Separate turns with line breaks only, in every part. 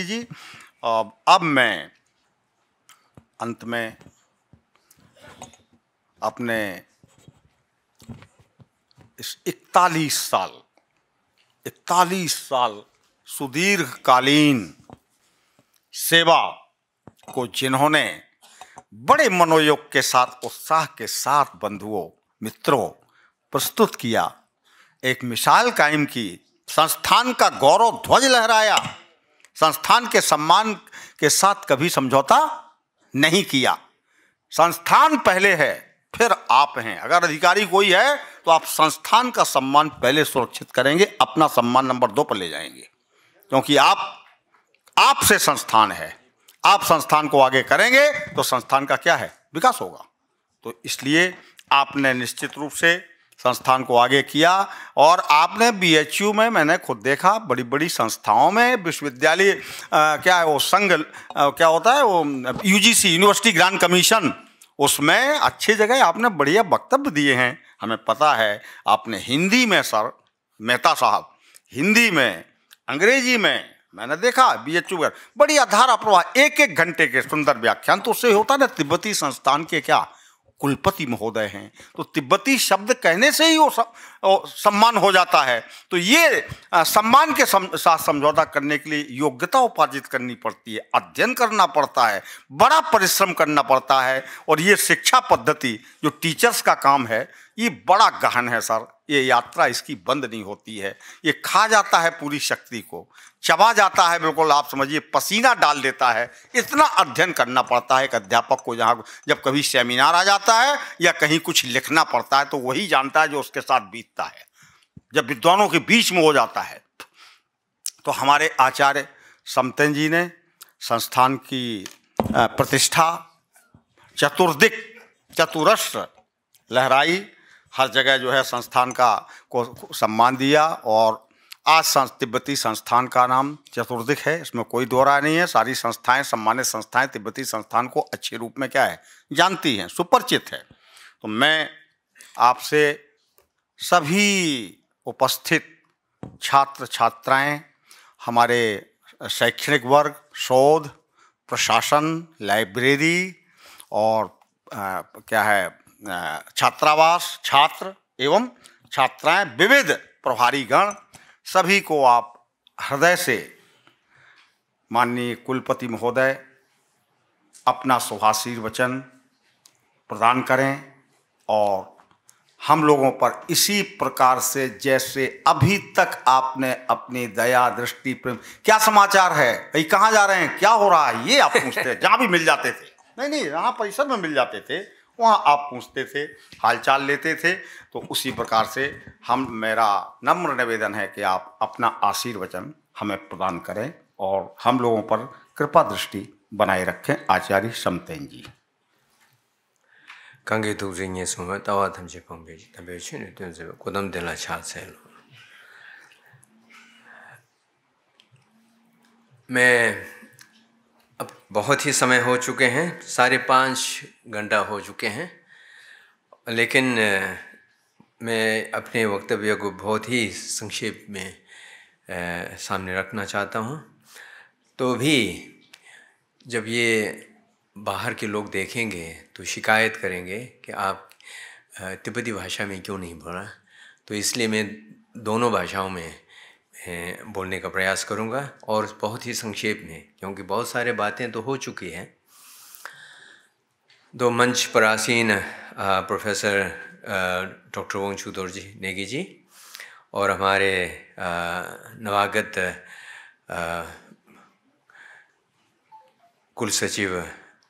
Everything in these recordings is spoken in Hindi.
जी और अब मैं अंत में अपने इस इकतालीस साल इकतालीस साल सुदीर्घकालीन सेवा को जिन्होंने बड़े मनोयोग के साथ उत्साह के साथ बंधुओं मित्रों प्रस्तुत किया एक मिसाल कायम की संस्थान का गौरव ध्वज लहराया संस्थान के सम्मान के साथ कभी समझौता नहीं किया संस्थान पहले है फिर आप हैं अगर अधिकारी कोई है तो आप संस्थान का सम्मान पहले सुरक्षित करेंगे अपना सम्मान नंबर दो पर ले जाएंगे क्योंकि आप आपसे संस्थान है आप संस्थान को आगे करेंगे तो संस्थान का क्या है विकास होगा तो इसलिए आपने निश्चित रूप से संस्थान को आगे किया और आपने बीएचयू में मैंने खुद देखा बड़ी बड़ी संस्थाओं में विश्वविद्यालय क्या है वो संघ क्या होता है वो यूजीसी यूनिवर्सिटी ग्रांड कमीशन उसमें अच्छी जगह आपने बढ़िया वक्तव्य दिए हैं हमें पता है आपने हिंदी में सर मेहता साहब हिंदी में अंग्रेजी में मैंने देखा बी एच बड़ी आधार अप्रवाह एक एक घंटे के सुंदर व्याख्यान तो उससे होता ना तिब्बती संस्थान के क्या कुलपति महोदय हैं तो तिब्बती शब्द कहने से ही वो सब सम्मान हो जाता है तो ये सम्मान के सम, साथ समझौता करने के लिए योग्यता उपार्जित करनी पड़ती है अध्ययन करना पड़ता है बड़ा परिश्रम करना पड़ता है और ये शिक्षा पद्धति जो टीचर्स का काम है ये बड़ा गहन है सर ये यात्रा इसकी बंद नहीं होती है ये खा जाता है पूरी शक्ति को चबा जाता है बिल्कुल आप समझिए पसीना डाल देता है इतना अध्ययन करना पड़ता है एक अध्यापक को जहाँ जब कभी सेमिनार आ जाता है या कहीं कुछ लिखना पड़ता है तो वही जानता है जो उसके साथ बीत दिखता है जब विद्वानों के बीच में हो जाता है तो हमारे आचार्य समतन जी ने संस्थान की प्रतिष्ठा चतुर्दिक चतुरस्त्र लहराई हर जगह जो है संस्थान का को सम्मान दिया और आज तिब्बती संस्थान का नाम चतुर्दिक है इसमें कोई दोहरा नहीं है सारी संस्थाएं सम्मानित संस्थाएं तिब्बती संस्थान को अच्छे रूप में क्या है जानती हैं सुपरिचित है तो मैं आपसे सभी उपस्थित छात्र छात्राएं हमारे शैक्षणिक वर्ग शोध प्रशासन लाइब्रेरी और आ, क्या है छात्रावास छात्र एवं छात्राएं विविध प्रभारीगण सभी को आप हृदय से माननीय कुलपति महोदय अपना सुभाषीर वचन प्रदान करें और हम लोगों पर इसी प्रकार से जैसे अभी तक आपने अपनी दया दृष्टि प्रेम क्या समाचार है भाई कहाँ जा रहे हैं क्या हो रहा है ये आप पूछते हैं जहाँ भी मिल जाते थे नहीं नहीं जहाँ परिसर में मिल जाते थे वहाँ आप पूछते थे हालचाल लेते थे तो उसी प्रकार से हम मेरा नम्र निवेदन है कि आप अपना आशीर्वचन हमें प्रदान करें और हम लोगों पर कृपा दृष्टि बनाए रखें आचार्य समतेन जी
kange tukzi nye sumwa tawa tamche pangpe tabe chini tunziba kudam dila cha tselo. मैं अब बहुत ही समय हो चुके हैं साढ़े पाँच घंटा हो चुके हैं लेकिन मैं अपने वक्तव्य को बहुत ही संक्षेप में आ, सामने रखना चाहता हूँ तो भी जब ये बाहर के लोग देखेंगे तो शिकायत करेंगे कि आप तिब्बती भाषा में क्यों नहीं बोला तो इसलिए मैं दोनों भाषाओं में बोलने का प्रयास करूँगा और बहुत ही संक्षेप में क्योंकि बहुत सारे बातें तो हो चुकी हैं दो मंच पर आसीन professor doctor Wong ji Negi ji और हमारे नवागत कुल सचिव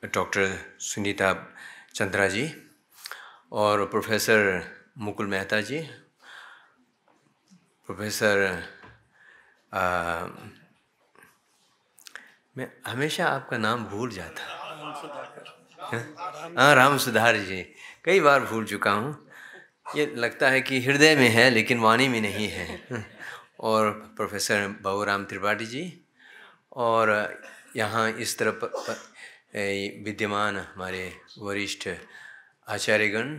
डॉक्टर सुनीता चंद्रा जी और प्रोफेसर मुकुल मेहता जी प्रोफेसर आ, मैं हमेशा आपका नाम भूल जाता हाँ राम सुधार जी कई बार भूल चुका हूँ ये लगता है कि हृदय में है लेकिन वाणी में नहीं है और प्रोफेसर बाबूराम त्रिपाठी जी और यहाँ इस तरफ विद्यमान हमारे वरिष्ठ आचार्यगण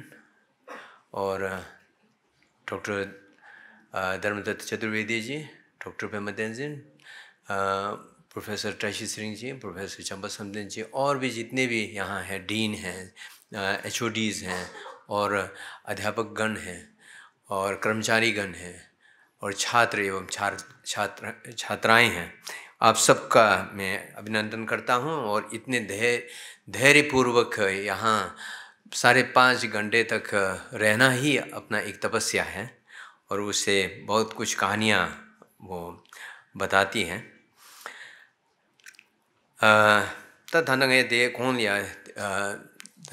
और doctor Dharmadatta Chaturvedi ji doctor Pemdan ji professor Tashi Singh ji professor Champa Samden ji और भी जितने भी यहाँ हैं डीन हैं एच हैं और अध्यापक गण हैं और कर्मचारीगण हैं और छात्र एवं छात्र छात्र छात्राएँ हैं आप सबका मैं अभिनंदन करता हूँ और इतने धैर्य दे, धैर्यपूर्वक यहाँ साढ़े पाँच घंटे तक रहना ही अपना एक तपस्या है और उससे बहुत कुछ कहानियाँ वो बताती हैं तथानंग दे कौन लिया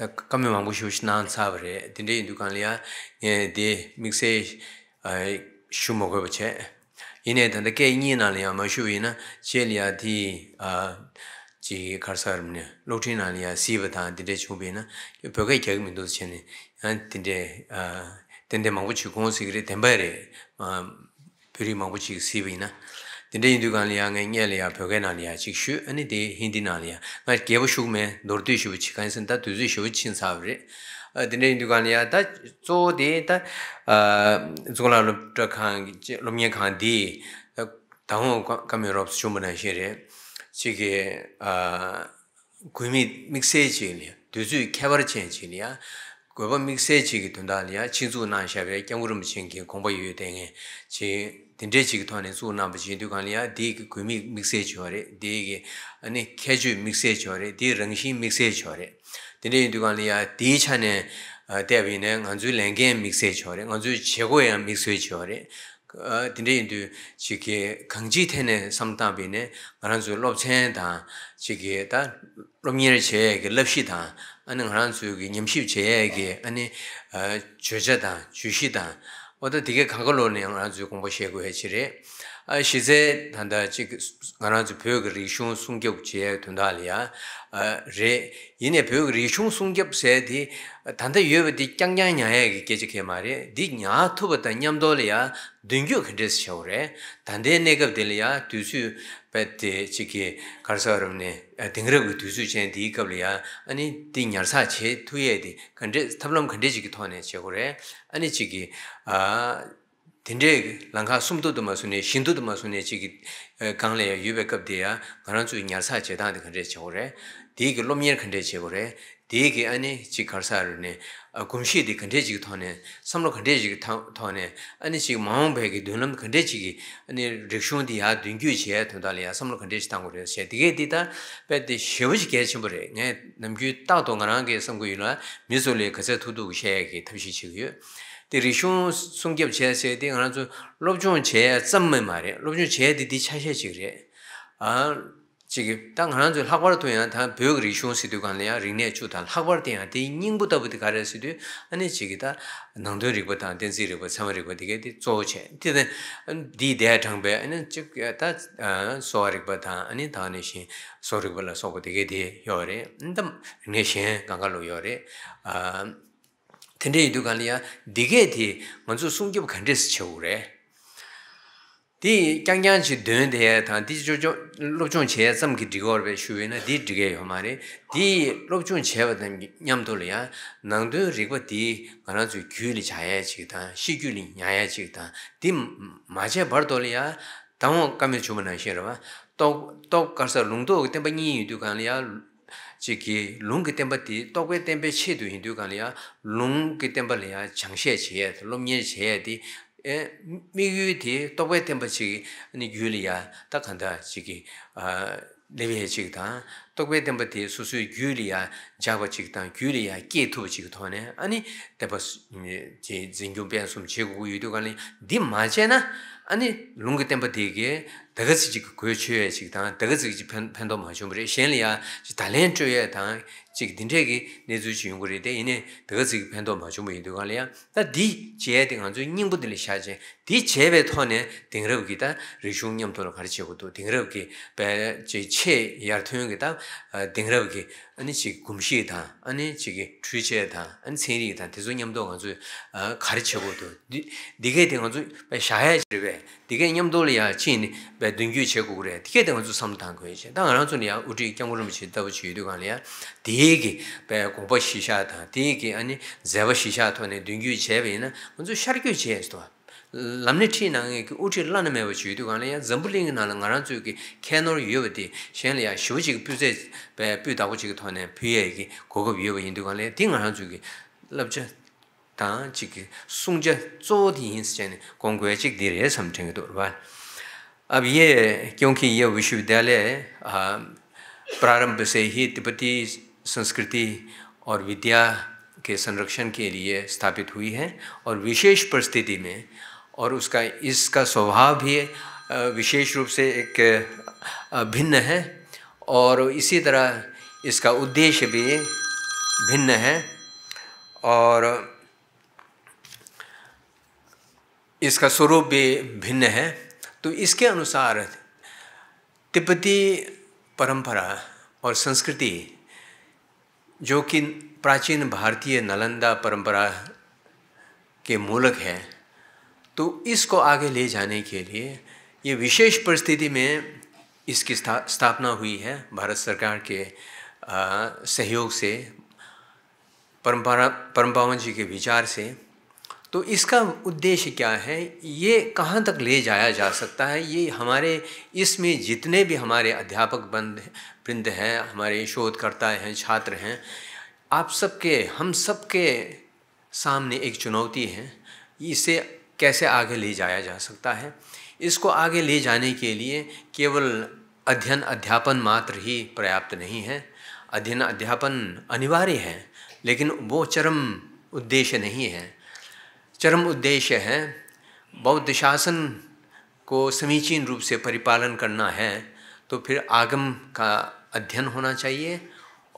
कम मांगू स्नान साहब रहे दिन दुकान लिया ये दे मिक्से शुभ हो गए बचे Hinayathanda kaya ingi naliyaa maa shivayi naa che liyaa dii kharsarumniyaa, lukthi naliyaa sivataa dite chhubayi naa, pyaakaayi kyaa kuminduus chhanyayi, dinte, dinte maapuchi koon sikirayi, dhempayarayi puri maapuchi sivayi naa, dinte hindu ka naliyaa dine indukani ya ta tso de ta zhukla lupta khaan, lumye khaan di tahu kami rops chumana shire chige kuimi mikse chigili ya, duzu kebar chen chigili ya kuiba mikse chigi tundali ya, chingzu naan shabiri, kyangurum chingi, kongpa yuye tengi chi dine dhukan liya di chane ah, tabi ne nganzu lenge mikse chore, nganzu chegoye mikse chore, dine ah, dhu chike kangji tene samtabi ne 럽시다 lobchen ta chike ta romyere 아니 lepsi ta, ane nganzu nyamshib cheye ane ah, choja ta, chushi ta, oda kagalo Shizhe tanda chik sngaranchi pyoog rishung sungyog chee tundali ya, re, ine pyoog rishung sungyog se di tanda yueva di kyangnyaya nyaya gekeche kee maa re, di nyaa thubata nyamdo le ya dungyo ghande se chee gore, tanda ya nekabde le ya duisu pe tiki kalsarabne, dengarabde duisu di ikab le ya, ani di tuye di tablam thawane ani chiki, aaa... dindre langa sumdo dhamma suni, shindo dhamma chigi eh, kaangla ya yuwe kub diya ngaranchu nyarsa che dhan di khande che gore, diigi lomiyar khande che chigi thawne, samlo khande chigi thawne, ane chigi maungbae ki chigi, ane rikshun dungyu che yaa thundali yaa samlo khande chigi thangore pe di samgu miso le thudu shaya ki di rishun 제세디 하나주 로브중 제 ngana zu 로브중 che zamme ma 아 지금 땅 하나주 di 통해 she chik re. 시도 ta 리네 zu lakwar tu yana ta byog rishun si du kan le ya rinne chu ta lakwar ti yana di nyingbu tabu di 아니 si du, ane chigi ta nangdo rikwa ta, tenzi rikwa, sama ten ten 디게디 먼저 숨기고 간데스 쳐오래 디 ghandis 된데야 다 디조조 di kyang kyang 디거베 duen 디 디게 thang 디 jo jo lopchung che samghi dikho raba shuwe naa di dikhe yu maari di lopchung che wa nyam toli yaa nangdo rikwa di ganchu gyu li chaya chiki lungi tenpa ti, tokwe tenpe che hindu ka liya, lungi tenpa liya changshe che ya, lumye che ya ti, eh, mi yu ti, tenpa chiki, ni yu liya, ta kanda chiki, ah, tenpa ti, su su yu liya, jagwa chiki ta, yu ani, zingyo sum ka liya, di ma ani, tenpa ti dāgatsi jī kuya chūyā chīk tāng, dāgatsi jī pāntō mā chūm rī, shēn līyā jī dālēn chūyā tāng, jī kī dīnchā kī nē chū chī yungu rī, dā yinē dāgatsi jī pāntō mā chūm rī dō kā līyā, dā dī chē dī ngā chū yīngbū dī lī shā chē, dī chē bē tō nē tā 디게 냠돌이야 친 베든규 체고그래 디게 되면 삼탄 거지 당연한 존이야 우리 경고를 미치 있다고 지도 가려 디게 베 공부 시샤다 디게 아니 제바 시샤토네 등규 제베나 먼저 샤르규 제스도 람네티 나게 우치 라나메 버치도 나는 가란 쪽이 캐널 유여디 셴리아 쇼직 뷰제 베 뷰다고 지도 토네 비에기 고급 유여인도 가려 딩한 쪽이 럽제 taa chik sungja tso di hins chayne konggoya chik di re samchang do rwa. अब ये क्योंकि ये विश्वविद्यालय प्रारंभ से ही तिब्बती संस्कृति और विद्या के संरक्षण के लिए स्थापित हुई है और विशेष परिस्थिति में और उसका इसका स्वभाव भी विशेष रूप से एक भिन्न है और इसी तरह इसका उद्देश्य भी भिन्न है और इसका स्वरूप भी भिन्न है तो इसके अनुसार तिब्बती परंपरा और संस्कृति जो कि प्राचीन भारतीय नालंदा परंपरा के मूलक है तो इसको आगे ले जाने के लिए ये विशेष परिस्थिति में इसकी स्था, स्थापना हुई है भारत सरकार के आ, सहयोग से परंपरा परम्पावन जी के विचार से तो इसका उद्देश्य क्या है ये कहाँ तक ले जाया जा सकता है ये हमारे इसमें जितने भी हमारे अध्यापक बंद वृंद हैं हमारे शोधकर्ता हैं छात्र हैं आप सबके हम सबके सामने एक चुनौती है इसे कैसे आगे ले जाया जा सकता है इसको आगे ले जाने के लिए केवल अध्ययन अध्यापन मात्र ही पर्याप्त नहीं है अध्ययन अध्यापन अनिवार्य है लेकिन वो चरम उद्देश्य नहीं है चरम उद्देश्य है बौद्ध शासन को समीचीन रूप से परिपालन करना है तो फिर आगम का अध्ययन होना चाहिए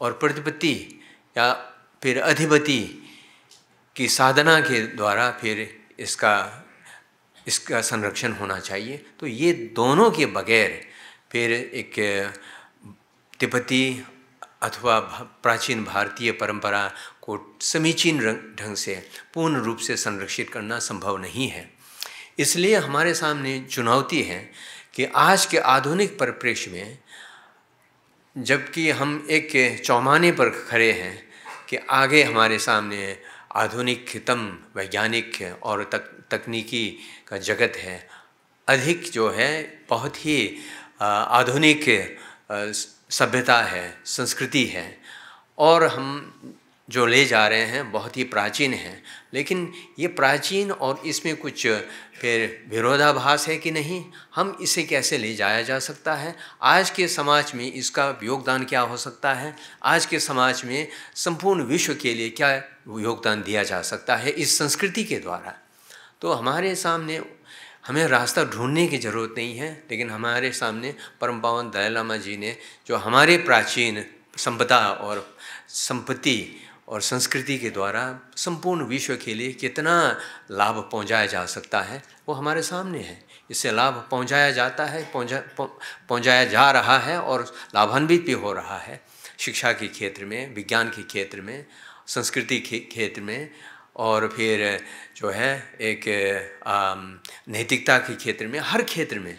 और प्रतिपत्ति या फिर अधिपति की साधना के द्वारा फिर इसका इसका संरक्षण होना चाहिए तो ये दोनों के बगैर फिर एक तिब्बती अथवा प्राचीन भारतीय परंपरा को समीचीन ढंग से पूर्ण रूप से संरक्षित करना संभव नहीं है इसलिए हमारे सामने चुनौती है कि आज के आधुनिक परिप्रेक्ष्य में जबकि हम एक चौमाने पर खड़े हैं कि आगे हमारे सामने आधुनिकतम वैज्ञानिक और तक तकनीकी का जगत है अधिक जो है बहुत ही आधुनिक सभ्यता है संस्कृति है और हम जो ले जा रहे हैं बहुत ही प्राचीन हैं लेकिन ये प्राचीन और इसमें कुछ फिर विरोधाभास है कि नहीं हम इसे कैसे ले जाया जा सकता है आज के समाज में इसका योगदान क्या हो सकता है आज के समाज में संपूर्ण विश्व के लिए क्या योगदान दिया जा सकता है इस संस्कृति के द्वारा तो हमारे सामने हमें रास्ता ढूंढने की ज़रूरत नहीं है लेकिन हमारे सामने परम पावन दलाई लामा जी ने जो हमारे प्राचीन संपदा और संपत्ति और संस्कृति के द्वारा संपूर्ण विश्व के लिए कितना लाभ पहुंचाया जा सकता है वो हमारे सामने है इससे लाभ पहुंचाया जाता है पहुंचा पहुंचाया जा रहा है और लाभान्वित भी हो रहा है शिक्षा के क्षेत्र में विज्ञान के क्षेत्र में संस्कृति के क्षेत्र में और फिर जो है एक नैतिकता के क्षेत्र में हर क्षेत्र में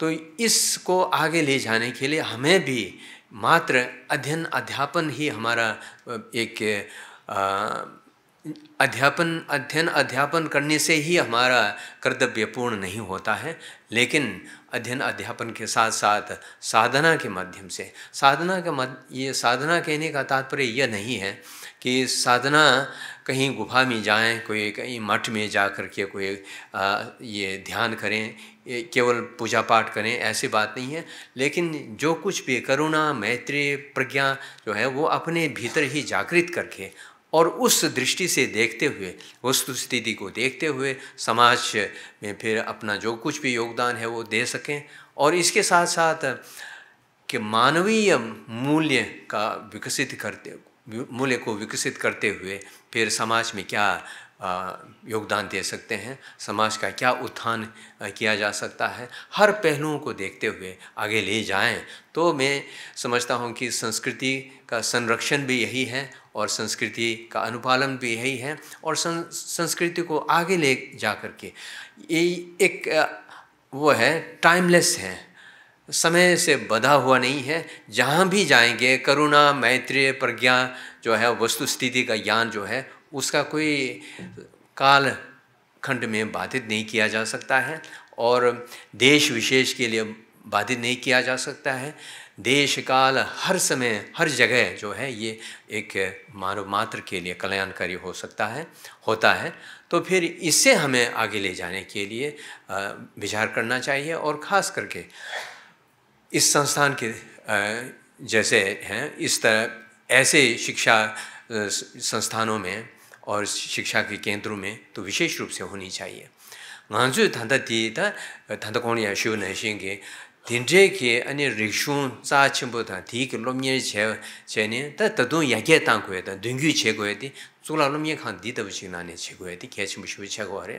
तो इसको आगे ले जाने के लिए हमें भी मात्र अध्ययन अध्यापन ही हमारा एक अध्यापन अध्ययन अध्यापन करने से ही हमारा कर्तव्य पूर्ण नहीं होता है लेकिन अध्ययन अध्यापन के साथ साथ साधना के माध्यम से साधना का मध ये साधना कहने का तात्पर्य यह नहीं है कि साधना कहीं गुफा में जाएं कोई कहीं मठ में जा कर के कोई आ, ये ध्यान करें केवल पूजा पाठ करें ऐसी बात नहीं है लेकिन जो कुछ भी करुणा मैत्री प्रज्ञा जो है वो अपने भीतर ही जागृत करके और उस दृष्टि से देखते हुए वस्तु स्थिति को देखते हुए समाज में फिर अपना जो कुछ भी योगदान है वो दे सकें और इसके साथ साथ कि मानवीय मूल्य का विकसित करते मूल्य को विकसित करते हुए फिर समाज में क्या योगदान दे सकते हैं समाज का क्या उत्थान किया जा सकता है हर पहलुओं को देखते हुए आगे ले जाएं तो मैं समझता हूं कि संस्कृति का संरक्षण भी यही है और संस्कृति का अनुपालन भी यही है और सं, संस्कृति को आगे ले जा कर के ये एक वो है टाइमलेस है समय से बधा हुआ नहीं है जहाँ भी जाएंगे करुणा मैत्री प्रज्ञा जो है वस्तु स्थिति का ज्ञान जो है उसका कोई काल खंड में बाधित नहीं किया जा सकता है और देश विशेष के लिए बाधित नहीं किया जा सकता है देश काल हर समय हर जगह जो है ये एक मानव मात्र के लिए कल्याणकारी हो सकता है होता है तो फिर इससे हमें आगे ले जाने के लिए विचार करना चाहिए और ख़ास करके इस संस्थान के जैसे हैं इस तरह ऐसे शिक्षा संस्थानों में और शिक्षा के केंद्रों में तो विशेष रूप से होनी चाहिए nganzu tanda di ta tanda kong ya shivu na shingi dindze ki ane rikshun tsa chimbo ta di ki lomye che che ne ta tadun yagye tang kuya ta dungyu che kuya di zula lomye khan di tabu chik na ne che kuya di kya chimbo shivu che kuwa re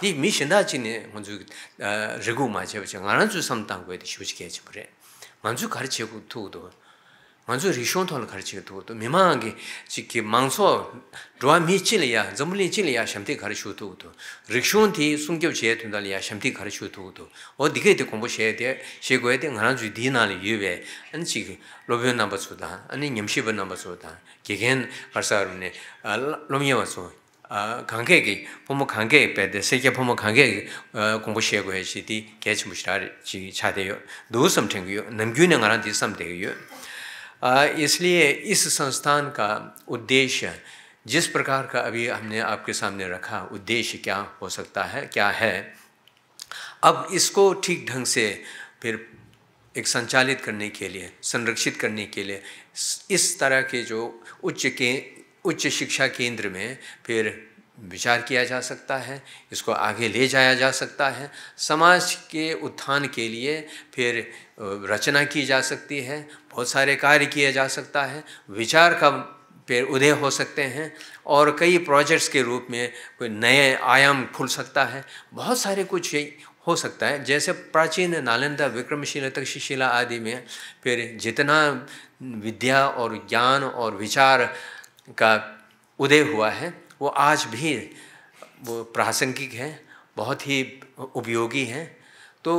디 미신다진이 먼저 저거 맞혀 저 나는 좀 거에 쉬우지게 해 주래 먼저 가르치고 도도 먼저 리숀톤을 가르치고 도도 미망하게 지키 망소 로아 미치려야 점물이 치려야 샴티 가르치고 도도 리숀티 숨겨 제 된다리야 샴티 가르치고 도도 어디게 돼 공부 해야 돼 시고에 돼 나는 디나리 유베 아니 지 로비 넘버 쓰다 아니 냠시버 넘버 쓰다 개겐 벌써 로미야 왔어 관객이 부모 관객 빼대 세계 부모 관객 공부시하고 해지 디 개치 무시라지 차대요 노섬 챙겨요 넘규는 가란 디 삼대요 इसलिए इस संस्थान का उद्देश्य जिस प्रकार का अभी हमने आपके सामने रखा उद्देश्य क्या हो सकता है क्या है अब इसको ठीक ढंग से फिर एक संचालित करने के लिए संरक्षित करने के लिए इस तरह के जो उच्च के उच्च शिक्षा केंद्र में फिर विचार किया जा सकता है इसको आगे ले जाया जा सकता है समाज के उत्थान के लिए फिर रचना की जा सकती है बहुत सारे कार्य किए जा सकता है विचार का फिर उदय हो सकते हैं और कई प्रोजेक्ट्स के रूप में कोई नए आयाम खुल सकता है बहुत सारे कुछ हो सकता है जैसे प्राचीन नालंदा विक्रमशिला तक्षशिला आदि में फिर जितना विद्या और ज्ञान और विचार का उदय हुआ है वो आज भी वो प्रासंगिक है बहुत ही उपयोगी हैं तो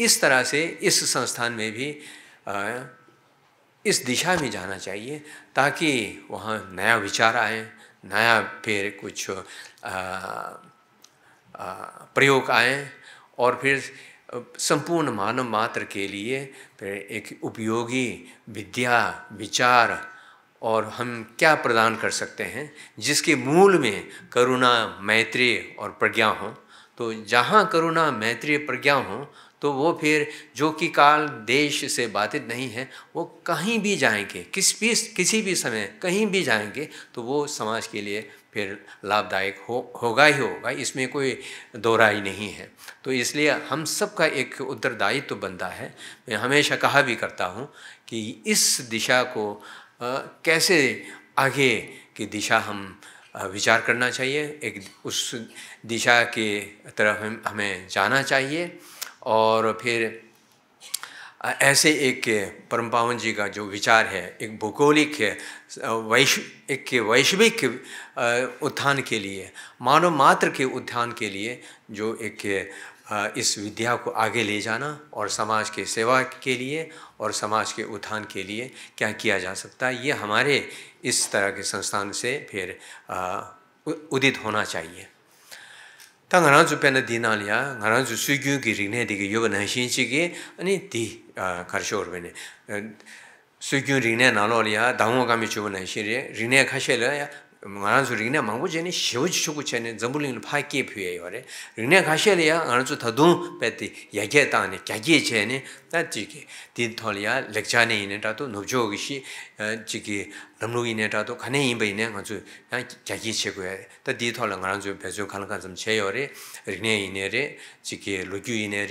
इस तरह से इस संस्थान में भी इस दिशा में जाना चाहिए ताकि वहाँ नया विचार आए नया फिर कुछ आ, आ, प्रयोग आए और फिर संपूर्ण मानव मात्र के लिए फिर एक उपयोगी विद्या विचार और हम क्या प्रदान कर सकते हैं जिसके मूल में करुणा मैत्री और प्रज्ञा हो तो जहाँ करुणा मैत्री प्रज्ञा हो तो वो फिर जो कि काल देश से बाधित नहीं है वो कहीं भी जाएंगे किस भी किसी भी समय कहीं भी जाएंगे तो वो समाज के लिए फिर लाभदायक हो होगा ही होगा इसमें कोई दोराई नहीं है तो इसलिए हम सबका एक उत्तरदायित्व तो बनता है मैं हमेशा कहा भी करता हूँ कि इस दिशा को कैसे आगे की दिशा हम विचार करना चाहिए एक उस दिशा के तरफ हम हमें जाना चाहिए और फिर ऐसे एक परम पावन जी का जो विचार है एक भूगोलिक है वैश एक वैश्विक उत्थान के लिए मानव मात्र के उत्थान के लिए जो एक इस विद्या को आगे ले जाना और समाज के सेवा के लिए और समाज के उत्थान के लिए क्या किया जा सकता है ये हमारे इस तरह के संस्थान से फिर उदित होना चाहिए तो घरजू पेन दिन लिया घरजू स्विग्यू की रिने दिखे युव नहसी चिगे अने दी खर्शोर बने स्विग्यू है नालो लिया दाऊँ का मिचुव नहसी रे रिने खसे लिया ngāran su rīgnyā māngbō chēni shēwa chī chūku chēni dzambulīngi lō pāi kē pūyē yō rē rīgnyā kāshē lī yā ngāran su tadūng pētī yagyē tāngi gyagyē chēni tā chīki tī tōli yā lakchā nē yinē tā tō nōbchō gī shī chīki lam lō yinē tā tō khanē yinba yinē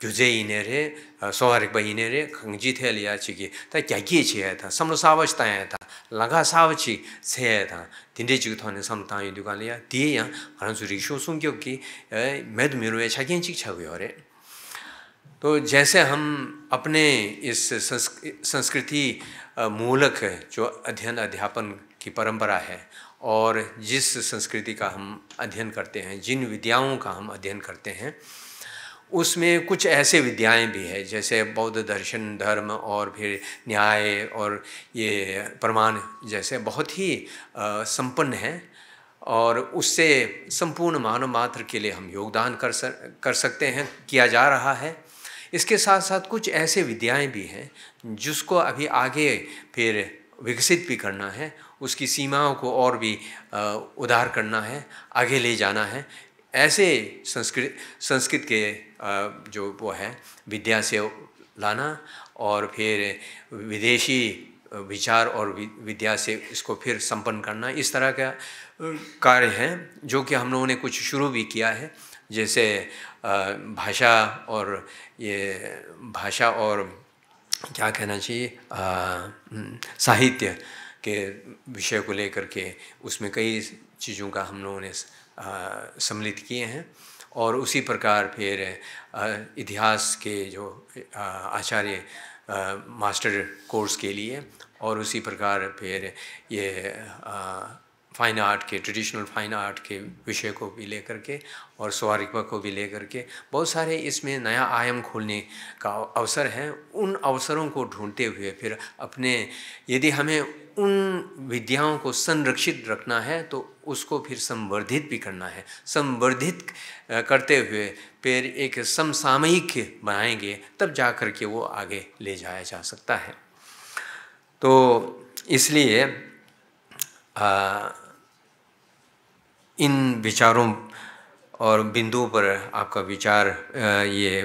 gyuze inere, soharikba inere, kangji thayla ya chigi, ta gyagi chiya ta, samlo sawachi tanya ta, laga sawachi tsaya ta, dinde chigi thawne samlo tanya yudu kaala ya, diya ya, haransu riksho sungyog ki, medu miruwe chagyan chik chaguyo re. तो जैसे हम अपने इस संस्कृति मूलक जो अध्ययन अध्यापन की परंपरा है और जिस संस्कृति का हम अध्ययन करते हैं जिन विद्याओं का हम अध्ययन करते हैं उसमें कुछ ऐसे विद्याएं भी हैं जैसे बौद्ध दर्शन धर्म और फिर न्याय और ये प्रमाण जैसे बहुत ही संपन्न हैं और उससे संपूर्ण मानव मात्र के लिए हम योगदान कर सक कर सकते हैं किया जा रहा है इसके साथ साथ कुछ ऐसे विद्याएं भी हैं जिसको अभी आगे फिर विकसित भी करना है उसकी सीमाओं को और भी उधार करना है आगे ले जाना है ऐसे संस्कृत संस्कृत के जो वो है विद्या से लाना और फिर विदेशी विचार और विद्या से इसको फिर संपन्न करना इस तरह का कार्य है जो कि हम लोगों ने कुछ शुरू भी किया है जैसे भाषा और ये भाषा और क्या कहना चाहिए साहित्य के विषय को लेकर के उसमें कई चीज़ों का हम लोगों ने सम्मिलित किए हैं और उसी प्रकार फिर इतिहास के जो आचार्य मास्टर कोर्स के लिए और उसी प्रकार फिर ये फ़ाइन आर्ट के ट्रेडिशनल फ़ाइन आर्ट के विषय को भी लेकर के और स्वारिकवा को भी लेकर के बहुत सारे इसमें नया आयाम खोलने का अवसर है उन अवसरों को ढूंढते हुए फिर अपने यदि हमें उन विद्याओं को संरक्षित रखना है तो उसको फिर संवर्धित भी करना है संवर्धित करते हुए फिर एक समसामयिक बनाएंगे तब जा कर के वो आगे ले जाया जा सकता है तो इसलिए आ, इन विचारों और बिंदुओं पर आपका विचार ये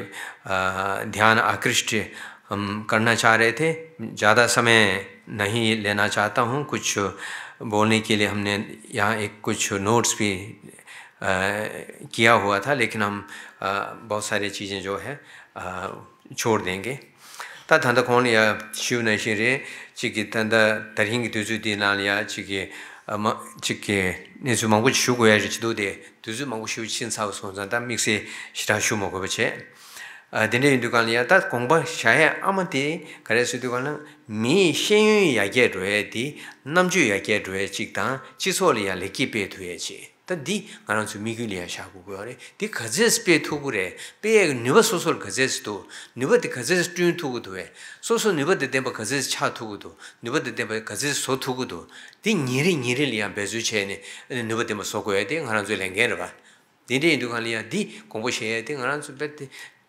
ध्यान आकृष्ट हम करना चाह रहे थे ज़्यादा समय नहीं लेना चाहता हूँ कुछ बोलने के लिए हमने यहाँ एक कुछ नोट्स भी आ, किया हुआ था लेकिन हम बहुत सारी चीज़ें जो है आ, छोड़ देंगे ता थंद या शिव नशी रे चिकि तंद तरहिंग तुजु दी नाल या चिकि चिकि निजु मंगु शिव गोया रिचदू दे तुझु मंगु शिव छिन साउ सोन ता मिक्से शिरा शिव मगो बचे Dendayi ndukal niya, tat kongpa xayaya amati kare suy tu kala, mii xeiyayuy yaagaya tuwaya ti, namchuy yaagaya tuwaya chiktaan, chi suhli yaa leki chi. Ta liyaa shakukua. pe thukure, pe yaa nipa so sol gajays liyaa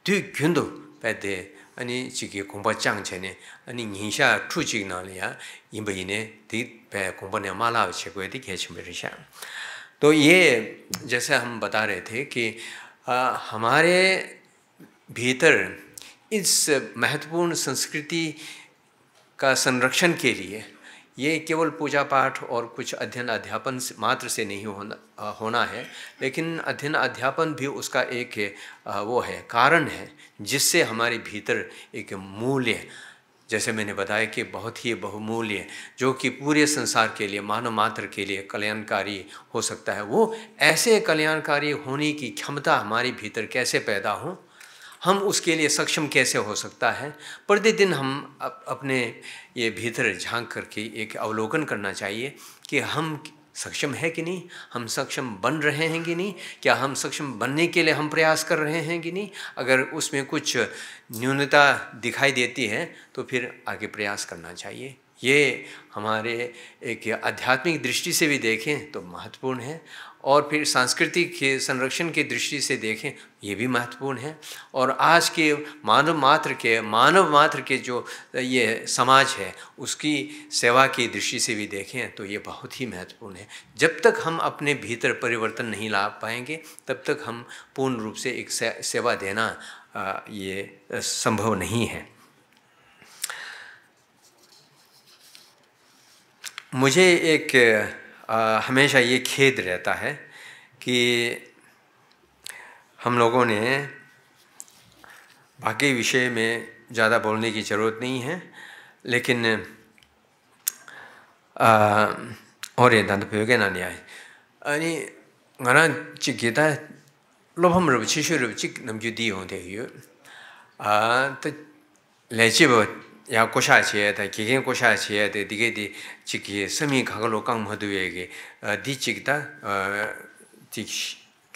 तो किंतु पेदे यानी जीके कोमबा जांच पहले यानी निम्नलिखित त्रुटिनन लिया इन बने दे बे कोमब ने माला अच्छे कोति केचमरीसा तो ये जैसे हम बता रहे थे कि हमारे भीतर इस महत्वपूर्ण संस्कृति का संरक्षण के लिए ये केवल पूजा पाठ और कुछ अध्ययन अध्यापन मात्र से नहीं होना होना है लेकिन अध्ययन अध्यापन भी उसका एक वो है कारण है जिससे हमारे भीतर एक मूल्य जैसे मैंने बताया कि बहुत ही बहुमूल्य जो कि पूरे संसार के लिए मानव मात्र के लिए कल्याणकारी हो सकता है वो ऐसे कल्याणकारी होने की क्षमता हमारे भीतर कैसे पैदा हों हम उसके लिए सक्षम कैसे हो सकता है प्रतिदिन हम अप, अपने ये भीतर झांक करके एक अवलोकन करना चाहिए कि हम सक्षम है कि नहीं हम सक्षम बन रहे हैं कि नहीं क्या हम सक्षम बनने के लिए हम प्रयास कर रहे हैं कि नहीं अगर उसमें कुछ न्यूनता दिखाई देती है तो फिर आगे प्रयास करना चाहिए ये हमारे एक आध्यात्मिक दृष्टि से भी देखें तो महत्वपूर्ण है और फिर सांस्कृतिक के संरक्षण की दृष्टि से देखें ये भी महत्वपूर्ण है और आज के मानव मात्र के मानव मात्र के जो ये समाज है उसकी सेवा की दृष्टि से भी देखें तो ये बहुत ही महत्वपूर्ण है जब तक हम अपने भीतर परिवर्तन नहीं ला पाएंगे तब तक हम पूर्ण रूप से एक सेवा देना ये संभव नहीं है मुझे एक हमेशा ये खेद रहता है कि हम लोगों ने बाकी विषय में ज़्यादा बोलने की ज़रूरत नहीं है लेकिन और ये दंत प्रयोग ना न्याय अरे चिकेता लोभम रूप शिशु रूप चिक नमजू दी होते हुए तो लहचे बहुत yā kōshā chīyatā, kēkēng kōshā chīyatā, dīgē dī chīkīyā, samī gāgālō kāṅ mahdūyā yā kē, dī chīk tā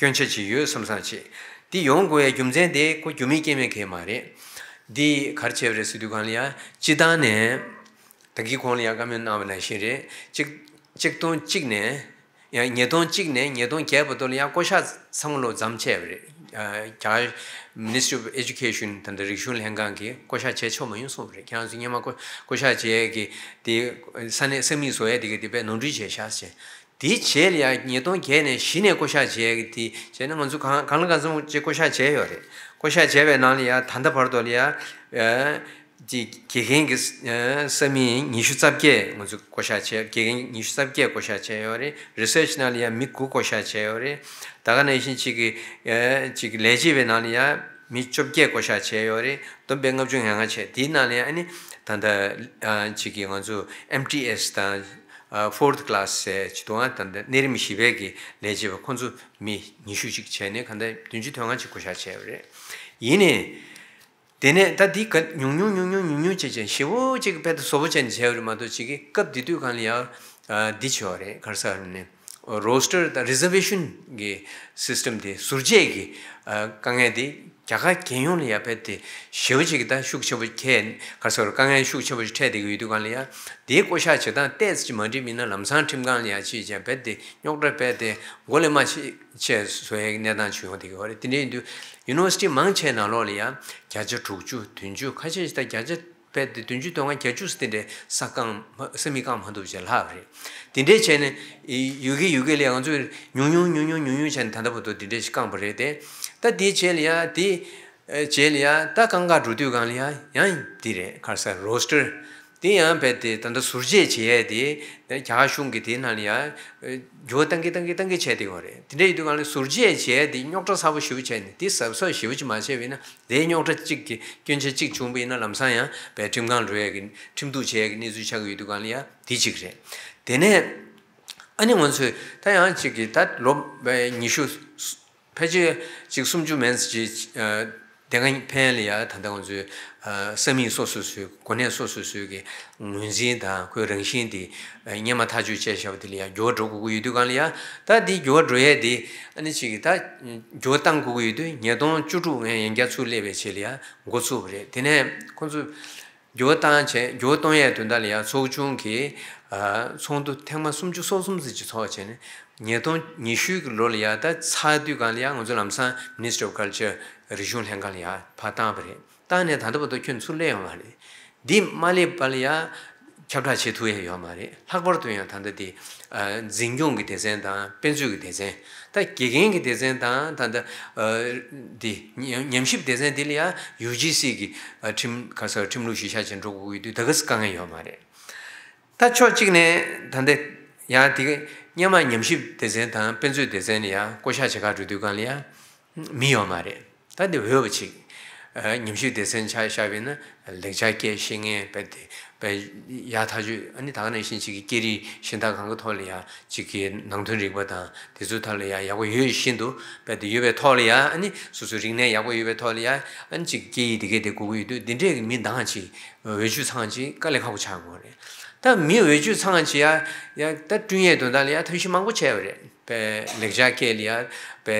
kionchā chīyō samsā chīyā. Dī yōngu yā yomzēn dē kō yomī kēmē kēmā rē, dī khār chēyaw rē sūdhū gāla yā, chīdā nē, tā ਚਾਰ ਮਿਨਿਸਟਰੀ ਆਫ ਐਜੂਕੇਸ਼ਨ ਤੰਦ ਰਿਸ਼ੂਲ ਹੰਗਾਂ ਕੀ ਕੋਸ਼ਾ ਚੇ ਚੋ ਮਯੂ ਸੋ ਬਰੇ ਕਿਆ ਜ਼ਿੰਗੇ ਮਾ ਕੋਸ਼ਾ ਚੇ ਕੀ ਤੇ ਸਨੇ ਸਮੀ ਸੋਏ ਦੀ ਗੇ ਤੇ ਬੇ ਨੋਰੀ ਜੇ ਸ਼ਾਸ ਚੇ ਦੀ ਚੇ ਲਿਆ ਨੀ ਤੋਂ ਕੇ ਨੇ ਸ਼ਿਨੇ ਕੋਸ਼ਾ 지 기행기 섬이 니슈잡게 먼저 고샤체 개행 니슈잡게 고샤체 요리 리서치날이야 미쿠 고샤체 요리 다가네신 신치기 예 지기 레지베 나니야 미쮸게 고샤체 요리 또 뱅업 중 향하체 디나네 아니 단다 지기 먼저 MTS 다 fourth class e chitonga tanda nerimi shibegi lejiwa khunzu mi nishu chik chayne kanda dunji tiongan chik yini 데네 다디 뇽뇽뇽뇽뇽뇽 제제 시오 지금 배도 소보전 제어를 마도 지기 급 디도 관리야 디초레 거서네 로스터 더 리저베이션 게 시스템 데 수르제기 강에디 자가 개용을 옆에 때 쉬어지기다 숙첩을 캔 가서 강에 숙첩을 채되고 이도 관리야 네 고샤 저다 때지 먼저 민나 남산 팀관이야 지제 배대 욕들 배대 원래만 시제 소에 내단 주요한테 거래 드네도 유니버시티 망체 나로리야 자주 죽주 든주 가지다 자주 배대 든주 동안 개주스 때 사강 세미강 한도 제일 딘데 쟤는 이 유기 유기량은 좀 뇽뇽뇽뇽뇽뇽 쟤는 단다부터 딘데 시간 버려야 tā tī chēliyā, tī chēliyā, tā kāngā rūdhiyu kāngliyā, yāñ tī rē, kārsā rōster, tī yāñ pē tī, tāntā sūrjē chēyā tī, kya shūngi tī nāliyā, yō tāngi tāngi tāngi chē tī gōrē, tī rē yidhū kāngliyā sūrjē chēyā tī, nyokta sāpa shivu chē nī, tī sāpa shivu chī mā chē vī na, kī, na pechi chiksum ju mensi chi dengan penli ya tandangon zui semi sosu sui, kone sosu sui ki nguzin ta kuya rengxin di nyema taju che shabdi li ya gyo dhugu gu yudu gan li ya ta di gyo dhruye di ane chigi ta gu gu yudu nga che, ki tengma sosum chi che ne Nyato Nyishui ki lool yaa taa tsaadiyu kaal yaa nguzul amsaan Minister of Culture region hangaal yaa paataan pari. Taan yaa tanda pato kyun tsule yaa yaa maari. Dii maali pali yaa chabdaa chithu yaa yaa maari. Lhagwar tu yaa tanda dii uh, zingyung ki tezayin taa, penzu ki tezayin. Taa kegengi ki tezayin taa nyamshib UGC ki uh, tiga... nyāma nyamshīb tēsēn tān, pēnzū tēsēn liyā, kōshā chikā rūdhūkān liyā, mīyō mā rē. Tādi wēyō bachī, nyamshīb tēsēn chā shābi nā, lēkchā kē shīngē, pē yā thāchū, anī 신도 nā yīshīn chikī kērī shīntā kāngu tō liyā, chikī nāngtū rīgba tān, tēsū tā liyā, yā gu yu eh, shīntū, pē tā mī wēchū tsāngā chī tā tūñyē tūndā lī yā tā chē wē rē, pē lēkṣā kē lī pē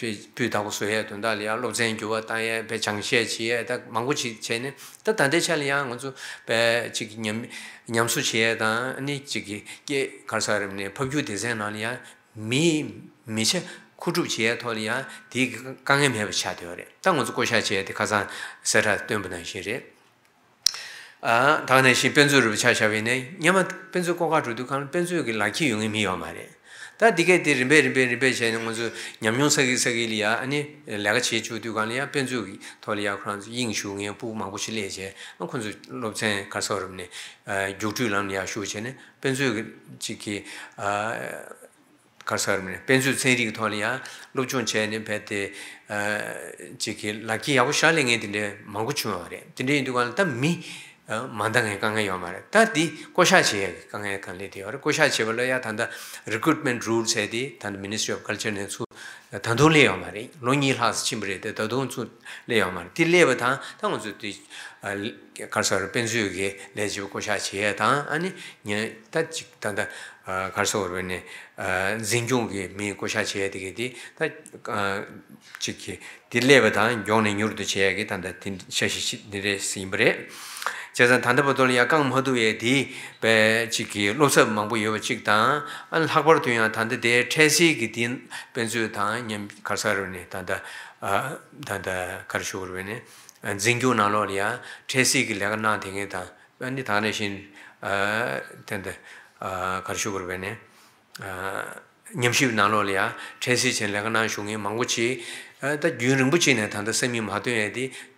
pī tāku sūhē tūndā lī lōk zhēng wā tā pē chāng shē chī tā māngu chē nē, tā tāndē chā lī ngō pē chī kī ñam nī chī kī tē nā chū tī chā tē tā ngō kō 아 당연히 신변주로 차샤비네 냐마 변주 고가주도 간 변주 여기 라키 용이 미와 말해 다 디게 디르베르베르베 제는 무슨 냠용색이 아니 내가 제주도 간이야 변주 토리아 크란스 인슈에 부마고 실례제 콘주 로체 가서 그럽네 아 유튜브란이야 쇼체네 변주 지키 아 가서면 벤주 세리가 돌이야 로존 체네 베데 어 지키 라키 야고 샬링에 딘데 망고 추마래 딘데 인도간 딱미 mandangay kangay yaw maray. Ta di kosha chiye kangay kanli di yaw. Kosha chiye wala ya tanda recruitment rules hay e di, tanda Ministry of Culture nay su tando le yaw maray. Longyi laas chimbre de tadoon su le yaw maray. Ti le wataan, ta wanzu di karsawar penzu yuge le jibu kosha chiye taan, ge 제산 단대보돌 약강 모두에 디 배치기 안 학벌 단대대 체식이 된 변수 가사르니 단다 아 단다 가르쇼르베네 징교 나로리아 되게다 아니 다네신 아 된데 아 가르쇼르베네 아 nyamshi nalolaya, chaisi chen lakana shungi, mangu chi, yun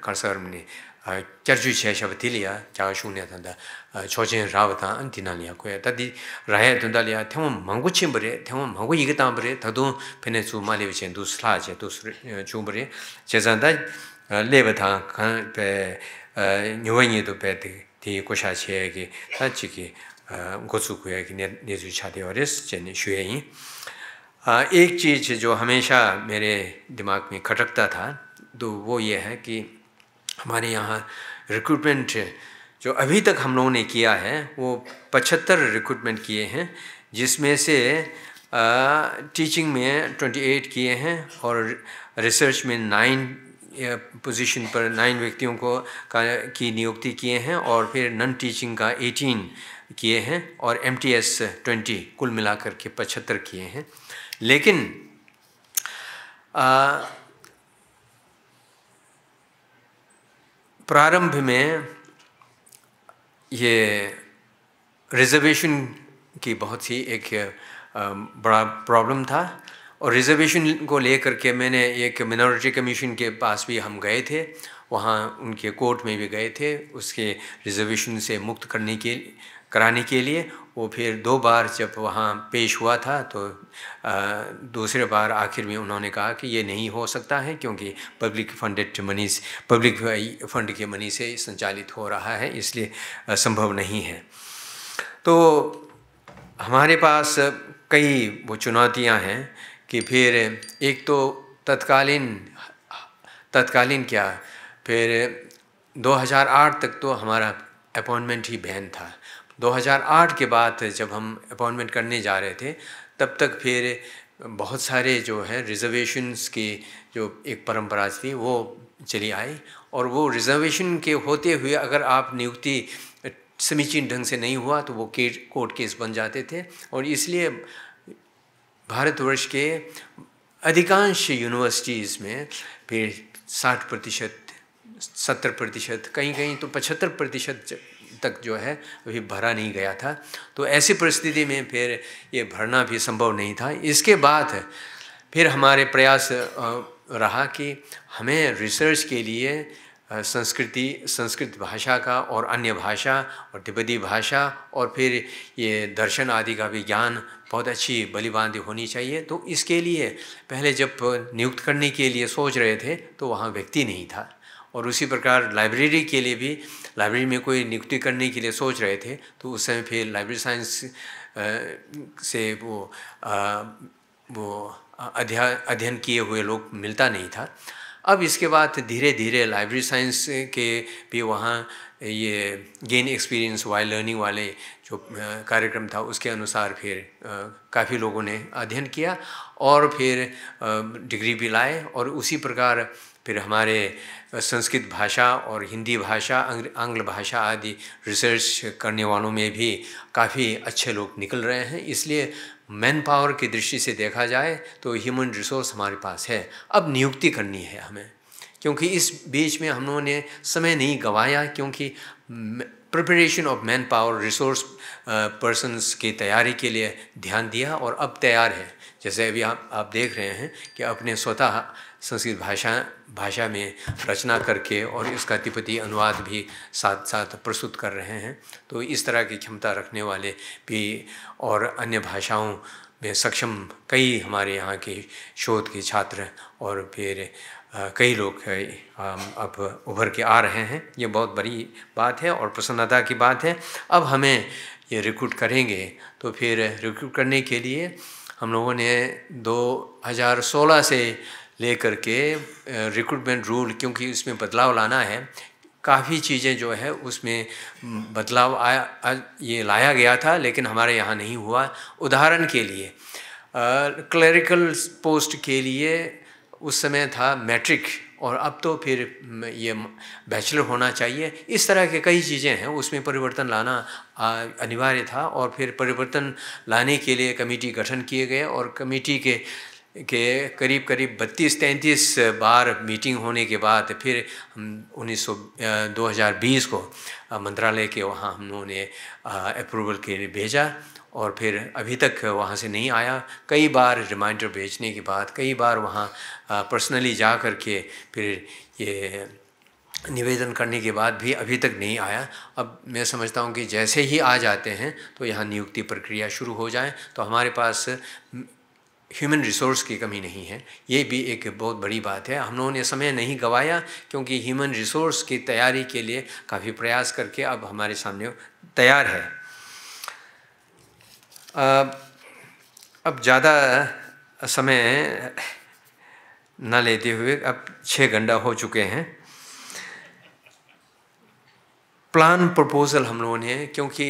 concernedly charju se shabthilya chashune thanda chojin ravtha antinaniya ko tat di raya thanda liya temon manguchi mre temon magu igitambre thado benesu mariyache nduslaache to chumbre jesaanda leba thanda kan be nyuwe ni do beti ti ko shaache ye ki sachiki ko su ko ye ne ne cha de ore jo mere dimag तो वो ये है कि हमारे यहाँ रिक्रूटमेंट जो अभी तक हम लोगों ने किया है वो पचहत्तर रिक्रूटमेंट किए हैं जिसमें से टीचिंग में 28 किए हैं और रिसर्च में नाइन पोजीशन पर नाइन व्यक्तियों को का की नियुक्ति किए हैं और फिर नॉन टीचिंग का 18 किए हैं और एम टी एस ट्वेंटी कुल मिलाकर के पचहत्तर किए हैं लेकिन आ, प्रारंभ में ये रिजर्वेशन की बहुत ही एक बड़ा प्रॉब्लम था और रिजर्वेशन को लेकर के मैंने एक मिनोरिटी कमीशन के पास भी हम गए थे वहाँ उनके कोर्ट में भी गए थे उसके रिजर्वेशन से मुक्त करने के कराने के लिए वो फिर दो बार जब वहाँ पेश हुआ था तो दूसरे बार आखिर में उन्होंने कहा कि ये नहीं हो सकता है क्योंकि public funded money public fund के मनी से संचालित हो रहा है इसलिए संभव नहीं है तो हमारे पास कई वो चुनौतियाँ हैं कि फिर एक तो तत्कालीन तत्कालीन क्या फिर 2008 तक तो हमारा अपॉइंटमेंट ही बैन था 2008 के बाद जब हम अपॉइंटमेंट करने जा रहे थे तब तक फिर बहुत सारे जो है रिजर्वेशंस की जो एक परंपरा थी वो चली आई और वो रिजर्वेशन के होते हुए अगर आप नियुक्ति समीचीन ढंग से नहीं हुआ तो वो के, कोर्ट केस बन जाते थे और इसलिए भारतवर्ष के अधिकांश यूनिवर्सिटीज़ में फिर साठ प्रतिशत सत्तर प्रतिशत कहीं कहीं तो पचहत्तर प्रतिशत तक जो है अभी भरा नहीं गया था तो ऐसी परिस्थिति में फिर ये भरना भी संभव नहीं था इसके बाद फिर हमारे प्रयास रहा कि हमें रिसर्च के लिए संस्कृति संस्कृत भाषा का और अन्य भाषा और तिब्बती भाषा और फिर ये दर्शन आदि का भी ज्ञान बहुत अच्छी बलिबान होनी चाहिए तो इसके लिए पहले जब नियुक्त करने के लिए सोच रहे थे तो वहाँ व्यक्ति नहीं था और उसी प्रकार लाइब्रेरी के लिए भी लाइब्रेरी में कोई नियुक्ति करने के लिए सोच रहे थे तो उस समय फिर लाइब्रेरी साइंस से वो आ, वो अध्या अध्ययन किए हुए लोग मिलता नहीं था अब इसके बाद धीरे धीरे लाइब्रेरी साइंस के भी वहाँ ये गेन एक्सपीरियंस वाई लर्निंग वाले जो कार्यक्रम था उसके अनुसार फिर काफ़ी लोगों ने अध्ययन किया और फिर डिग्री भी लाए और उसी प्रकार फिर हमारे संस्कृत भाषा और हिंदी भाषा आंग्ल भाषा आदि रिसर्च करने वालों में भी काफ़ी अच्छे लोग निकल रहे हैं इसलिए मैन पावर की दृष्टि से देखा जाए तो ह्यूमन रिसोर्स हमारे पास है अब नियुक्ति करनी है हमें क्योंकि इस बीच में हम लोगों ने समय नहीं गंवाया क्योंकि preparation of man power resource persons की तैयारी के लिए ध्यान दिया और अब तैयार है जैसे अभी आप आप देख रहे हैं कि अपने स्वतः संस्कृत भाषा भाषा में रचना करके और इसका तिब्बती अनुवाद भी साथ साथ प्रस्तुत कर रहे हैं तो इस तरह की क्षमता रखने वाले भी और अन्य भाषाओं में सक्षम कई हमारे यहाँ के शोध के छात्र और फिर कई लोग अब उभर के आ रहे हैं ये बहुत बड़ी बात है और प्रसन्नता की बात है अब हमें ये रिक्रूट करेंगे तो फिर रिक्रूट करने के लिए हम लोगों ने 2016 से लेकर के रिक्रूटमेंट रूल क्योंकि इसमें बदलाव लाना है काफ़ी चीज़ें जो है उसमें बदलाव आया ये लाया गया था लेकिन हमारे यहाँ नहीं हुआ उदाहरण के लिए क्लरिकल पोस्ट के लिए उस समय था मैट्रिक और अब तो फिर ये बैचलर होना चाहिए इस तरह के कई चीज़ें हैं उसमें परिवर्तन लाना अनिवार्य था और फिर परिवर्तन लाने के लिए कमेटी गठन किए गए और कमेटी के के करीब करीब 32-33 बार मीटिंग होने के बाद फिर हम उन्नीस सौ दो हज़ार बीस को मंत्रालय के वहाँ हम लोगों ने अप्रूवल के लिए भेजा और फिर अभी तक वहाँ से नहीं आया कई बार रिमाइंडर भेजने के बाद कई बार वहाँ पर्सनली जा कर के फिर ये निवेदन करने के बाद भी अभी तक नहीं आया अब मैं समझता हूँ कि जैसे ही आ जाते हैं तो यहाँ नियुक्ति प्रक्रिया शुरू हो जाए तो हमारे पास ह्यूमन रिसोर्स की कमी नहीं है ये भी एक बहुत बड़ी बात है हम लोगों ने समय नहीं गवाया क्योंकि ह्यूमन रिसोर्स की तैयारी के लिए काफ़ी प्रयास करके अब हमारे सामने तैयार है अब ज़्यादा समय न लेते हुए अब छः घंटा हो चुके हैं प्लान प्रपोज़ल हम लोगों ने क्योंकि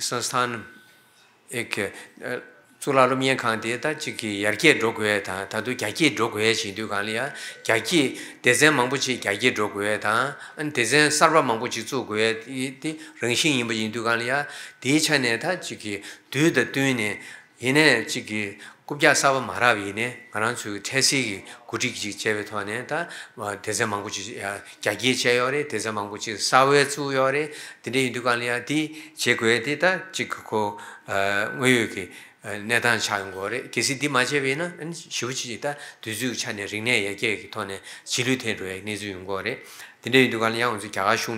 संस्थान एक tsulalu miyan kante ta chiki yarki dhokwe ta, ta tu gyaki dhokwe chintu kani ya, gyaki dezen mangpuchi gyaki dhokwe ta, an dezen sarwa mangpuchi tsukwe di rengshin yinpo chintu kani ya, di chane ta chiki du da du ne, yine chiki kubya sabwa marawi ne, karan su tesi chewe ne, mangpuchi mangpuchi che kwe eh, ki, 네단 dhan cha yung go re, kisi di ma che we na, shivu chichita, du zu yuk cha ne, ten yung yung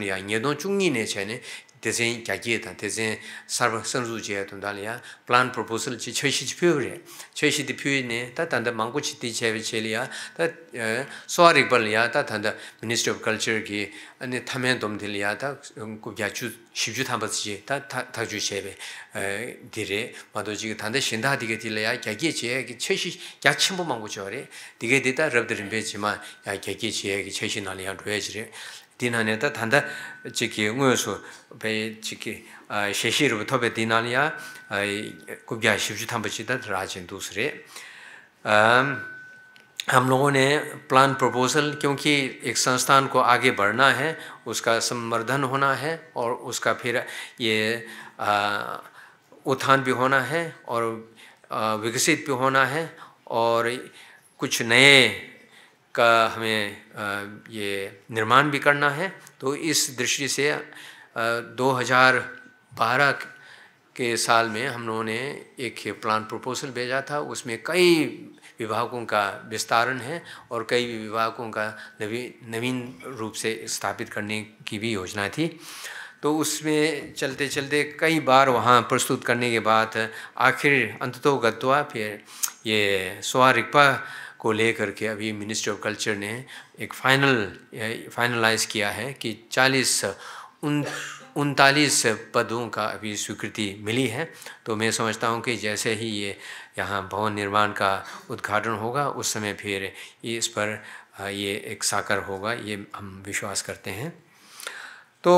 ya, nye don ne tēsēn kākiyé tāng, tēsēn sārpa sānsū chē yā tōng tāli yā, plan proposal chē chē shī chī pio rē, chē shī tī pio yī nē, tā tānda māngu chī tī chē wē chē lī yā, tā eh, sōhā rīg pā lī yā, tā tānda Ministry of Culture kī, nē thamiān tōm tī lī yā, tā kū yā chū, shīb chū thāmbat chī, tā tā chū chē wē, 디나네 다 단다 지기 응어서 배 지기 셰시르부 गया 디나리아 고기아 십주 탐부치다 라진 दूसरे हम लोगों ने प्लान प्रपोजल क्योंकि एक संस्थान को आगे बढ़ना है उसका संवर्धन होना है और उसका फिर ये उत्थान भी होना है और विकसित भी होना है और कुछ नए का हमें ये निर्माण भी करना है तो इस दृष्टि से 2012 के साल में हम लोगों ने एक प्लान प्रपोजल भेजा था उसमें कई विभागों का विस्तारण है और कई विभागों का नवी नवीन रूप से स्थापित करने की भी योजना थी तो उसमें चलते चलते कई बार वहाँ प्रस्तुत करने के बाद आखिर अंततोगत गत्वा फिर ये रिक्पा को लेकर के अभी मिनिस्ट्री ऑफ कल्चर ने एक फाइनल फाइनलाइज किया है कि चालीस उन उनतालीस पदों का अभी स्वीकृति मिली है तो मैं समझता हूँ कि जैसे ही ये यहाँ भवन निर्माण का उद्घाटन होगा उस समय फिर इस पर ये एक साकार होगा ये हम विश्वास करते हैं तो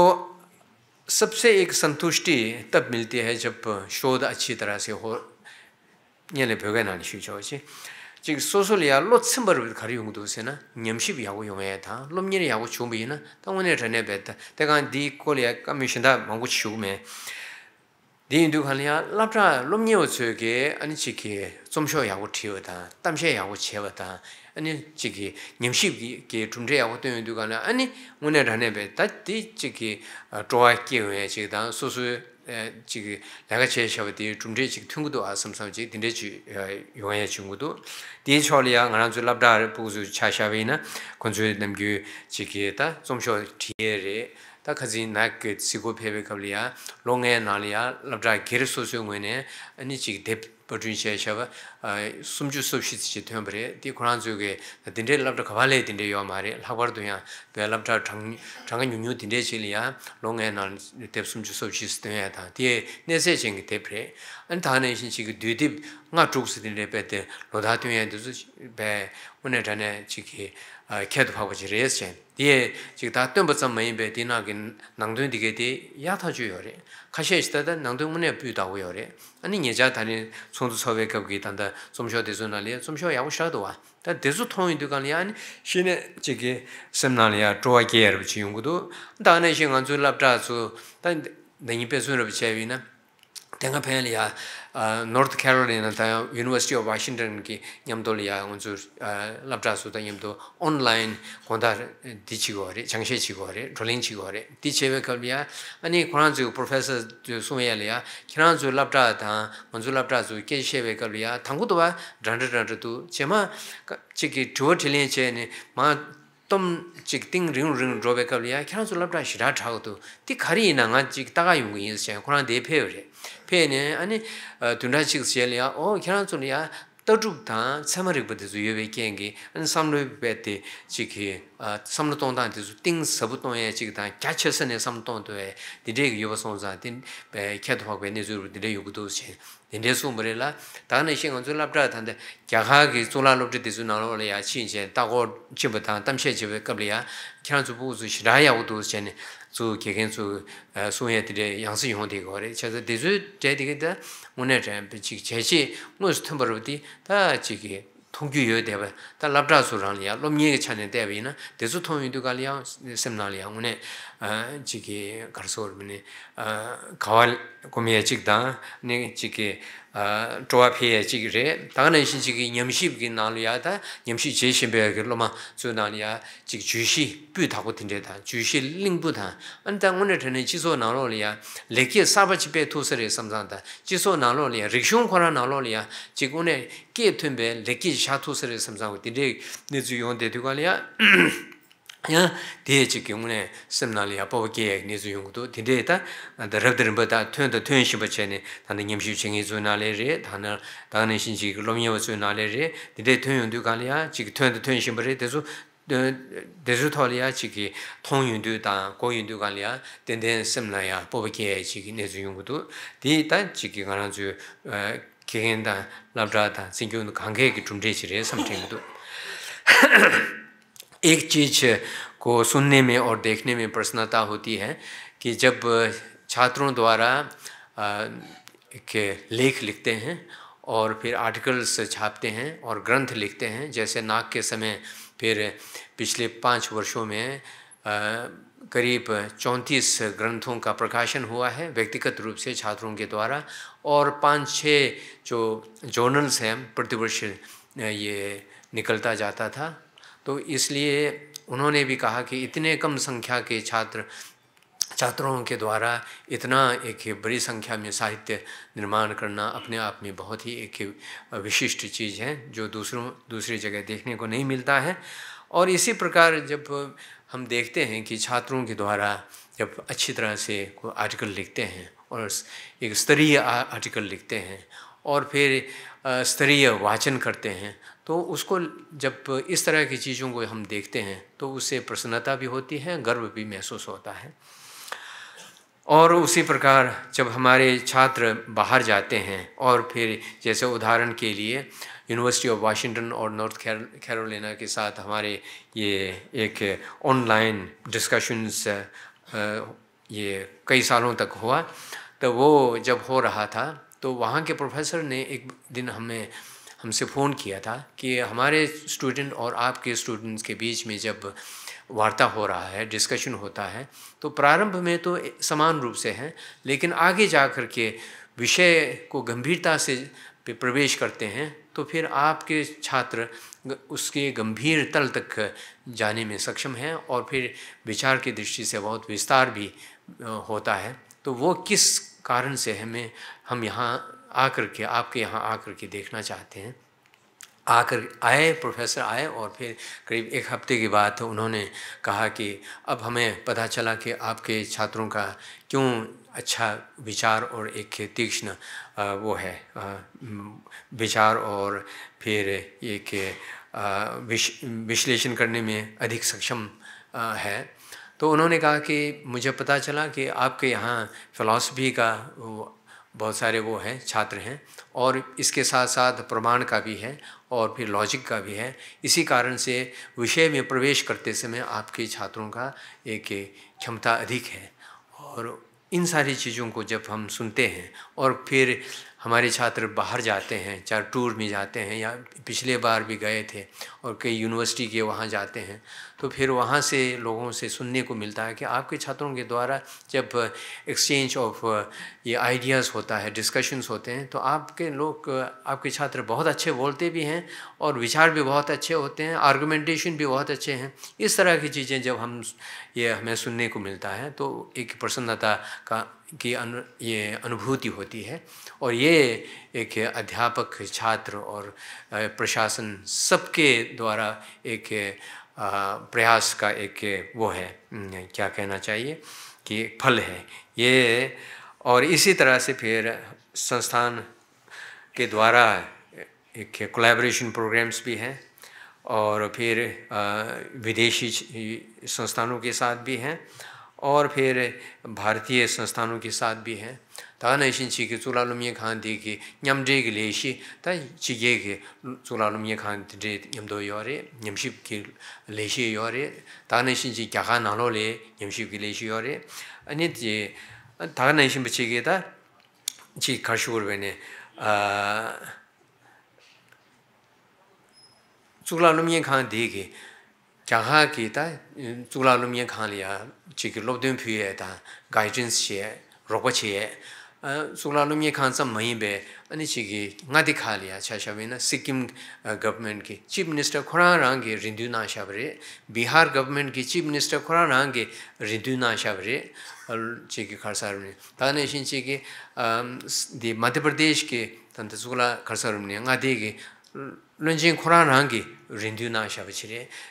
सबसे एक संतुष्टि तब मिलती है जब शोध अच्छी तरह से हो यानी भोगे नानी Shiv 즉 소소리아 롯츠버를 가리 용도 쓰세나 냠십이 하고 용해야 롬니리 하고 준비이나 당원에 전에 배다 대간 디콜이야 커미션다 먹고 쉬우메 디인두 칸리아 라트라 롬니오 쓰게 아니 지게 좀쇼 하고 튀어다 담셰 하고 쳬버다 아니 지게 냠십이 게 준비 하고 되는 아니 문에 전에 배다 디 지게 토아 끼어야 지다 소소 chigi laga chaya shaba di chumdre chigi thungudu asamsam chigi dinde chigi yuwaya chungudu. Diye chawli ya ngana zu labda buguzu chaya shaba ina kunzu namgyu chigi ta zomsho tiye re ta kazi nak sigo pepe kabli longaya chigi shaba 숨주 수업시 지 템브레 디 쿠란 주게 딘데 랍다 카발레 딘데 요 마레 라바르도 야 벨랍다 장 장은 유뉴 딘데 실이야 롱에난 데 숨주 수업시 스템에다 디에 네세 징게 데프레 안 다네 신시 그 뒤디 nga chuk si dine pe te lo dha tuye tu su pe une chane chiki kya tu phakwa chi reyes chen diye chiki dha tuyen mayin pe di ki nang di yore somsho desu na liya, somsho yaabu shaadwa. Da desu thongi du kaani yaani, shini chigi semna liya chowa kiya rabu chi yungu du, da na ishi nganzu labdra su, da nyingi pe sun rabu chewi na, tenga pen liya, North Carolina ta University of Washington ki nyam do lya ang zur labra su ta nyam online konda di chi gore chang she chi gore rolling chi gore ti che we ani khran zu professor zu su ya lya khran zu labra ta mon zu zu ke chewe we kal to thang ko ba dran dran tu che ma chi ki do che ne ma tom chik ting ring ring ro we kal bia khran zu labra shi ra tu ti khari na nga chik taga ga yu ngi se khran de 페네 아니 dhūndā chik sēliyā, ā, kērā tsūniyā, tā rūp tā, tsēmā rikpa tēsū yōvē kēngi, ane 삼동도에 디데 tē chik, 캐드하고 tōng 디데 tēsū, 인데 숨으래라 다네 신경 좀 잡자 탄데 자하기 쫄라 놓지 되지 나로래 야 신세 따고 집부터 담셰 집에 겁리야 그냥 좀 보고 주 개개인 주 양수 용원대 거래 저 대주 제디게다 오늘 제 제시 무슨 템버로디 다 지게 통규 yoy dewa, ta labdra su rang liya, lom nye ge chane dewa ina, desu thong yoy duka liya, semna liya, une tuwa peye chigi re, tanga na shi chigi nyamshib ki nalu 주시 ta, nyamshib che shimbe ya kirlo ma, su nalu ya chigi juishi pyu taku tinte ta, juishi lingbu ta, anta ngone tene jiso nalu li ya, leke samsang jiso sha samsang, 야 대지 기문에 심나리 아빠밖에 얘기해서 용도 디데다 더더버다 튼더 튼시버체니 단은 임시 정해 주나래리 단아 단은 신지 글로미어 주나래리 디데 튼윤도 간리아 지 튼더 튼시버리 대소 데즈토리아 지기 통윤도 다 고윤도 간리아 덴덴 심나야 아빠밖에 지기 내주 용도 디단 지기 가는 주 개인다 라브라다 신경도 관계기 좀 제시를 해서 एक चीज़ को सुनने में और देखने में प्रसन्नता होती है कि जब छात्रों द्वारा के लेख लिखते हैं और फिर आर्टिकल्स छापते हैं और ग्रंथ लिखते हैं जैसे नाक के समय फिर पिछले पाँच वर्षों में करीब चौंतीस ग्रंथों का प्रकाशन हुआ है व्यक्तिगत रूप से छात्रों के द्वारा और पाँच छः जो जर्नल्स हैं प्रतिवर्ष ये निकलता जाता था तो इसलिए उन्होंने भी कहा कि इतने कम संख्या के छात्र छात्रों के द्वारा इतना एक बड़ी संख्या में साहित्य निर्माण करना अपने आप में बहुत ही एक विशिष्ट चीज़ है जो दूसरों दूसरी जगह देखने को नहीं मिलता है और इसी प्रकार जब हम देखते हैं कि छात्रों के द्वारा जब अच्छी तरह से कोई आर्टिकल लिखते हैं और एक स्तरीय आर्टिकल लिखते हैं और फिर स्तरीय वाचन करते हैं तो उसको जब इस तरह की चीज़ों को हम देखते हैं तो उससे प्रसन्नता भी होती है गर्व भी महसूस होता है और उसी प्रकार जब हमारे छात्र बाहर जाते हैं और फिर जैसे उदाहरण के लिए यूनिवर्सिटी ऑफ वाशिंगटन और नॉर्थ कैरोलिना के साथ हमारे ये एक ऑनलाइन डिस्कशंस ये कई सालों तक हुआ तो वो जब हो रहा था तो वहाँ के प्रोफेसर ने एक दिन हमें हमसे फ़ोन किया था कि हमारे स्टूडेंट और आपके स्टूडेंट्स के बीच में जब वार्ता हो रहा है डिस्कशन होता है तो प्रारंभ में तो समान रूप से हैं लेकिन आगे जा कर के विषय को गंभीरता से प्रवेश करते हैं तो फिर आपके छात्र उसके गंभीर तल तक जाने में सक्षम हैं और फिर विचार की दृष्टि से बहुत विस्तार भी होता है तो वो किस कारण से हमें हम यहाँ आकर के आपके यहाँ आकर के देखना चाहते हैं आकर आए प्रोफेसर आए और फिर करीब एक हफ्ते के बाद उन्होंने कहा कि अब हमें पता चला कि आपके छात्रों का क्यों अच्छा विचार और एक तीक्ष्ण वो है विचार और फिर एक विश्लेषण करने में अधिक सक्षम है तो उन्होंने कहा कि मुझे पता चला कि आपके यहाँ फ़िलासफ़ी का बहुत सारे वो हैं छात्र हैं और इसके साथ साथ प्रमाण का भी है और फिर लॉजिक का भी है इसी कारण से विषय में प्रवेश करते समय आपके छात्रों का एक क्षमता अधिक है और इन सारी चीज़ों को जब हम सुनते हैं और फिर हमारे छात्र बाहर जाते हैं चाहे टूर में जाते हैं या पिछले बार भी गए थे और कई यूनिवर्सिटी के वहाँ जाते हैं तो फिर वहाँ से लोगों से सुनने को मिलता है कि आपके छात्रों के द्वारा जब एक्सचेंज ऑफ ये आइडियाज़ होता है डिस्कशंस होते हैं तो आपके लोग आपके छात्र बहुत अच्छे बोलते भी हैं और विचार भी बहुत अच्छे होते हैं आर्गुमेंटेशन भी बहुत अच्छे हैं इस तरह की चीज़ें जब हम ये हमें सुनने को मिलता है तो एक प्रसन्नता का की अनु ये अनुभूति होती है और ये एक अध्यापक छात्र और प्रशासन सबके द्वारा एक प्रयास का एक वो है क्या कहना चाहिए कि फल है ये और इसी तरह से फिर संस्थान के द्वारा एक कोलैबोरेशन प्रोग्राम्स भी हैं और फिर विदेशी संस्थानों के साथ भी हैं और फिर भारतीय संस्थानों के साथ भी हैं dāga 신치기 yīsiñ 칸디기 ki 레시 다 지게기 dīkī 칸디데 냠도 요레 냠십기 레시 요레 ki tsuklā 갸가 나로레 냠십기 레시 요레 imdō yore, imshīb kī lēshī yore. dāga nā yīsiñ chī ki 칸리아 지기 lē 피에다 가이던스 시에 रक्वैचे अ सुनलो न्यिखान सम मई बे अनि छिगे ngati khaliya na sikkim government ke chief minister khuran rang ge rindu na shavre bihar government ke chief minister khuran rang rindu na rindu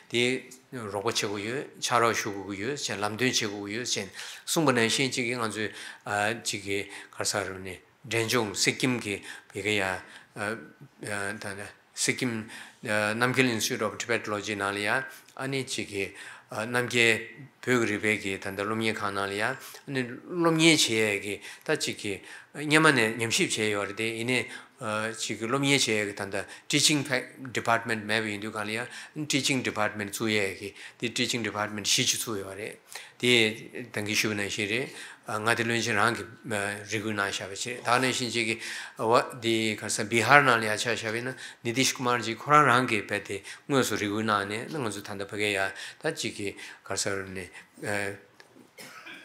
디 로고체고유 bachiri, di roba chigu yu, 아 지게 gu 렌종 chen lamdun 아 gu yu, chen sungpa naa shen chigi nga zu chigi karsaro ne, renchung, sikkim ki, pika yaa, sikkim, namgil institute of Tibetology 지금 로미에 제 단다 teaching department 매비 인도 관리야 teaching department 주에 이게 the teaching department 시주 주에 와래 디 당기 쉬는 시리 nga shi rangi rigu naa shaabhi chi. Daa naa shi chigi di karsa Bihar naa liya chaa shaabhi Nidish Kumar ji Khurra rangi pe di rigu naa ne, nga tanda yaa,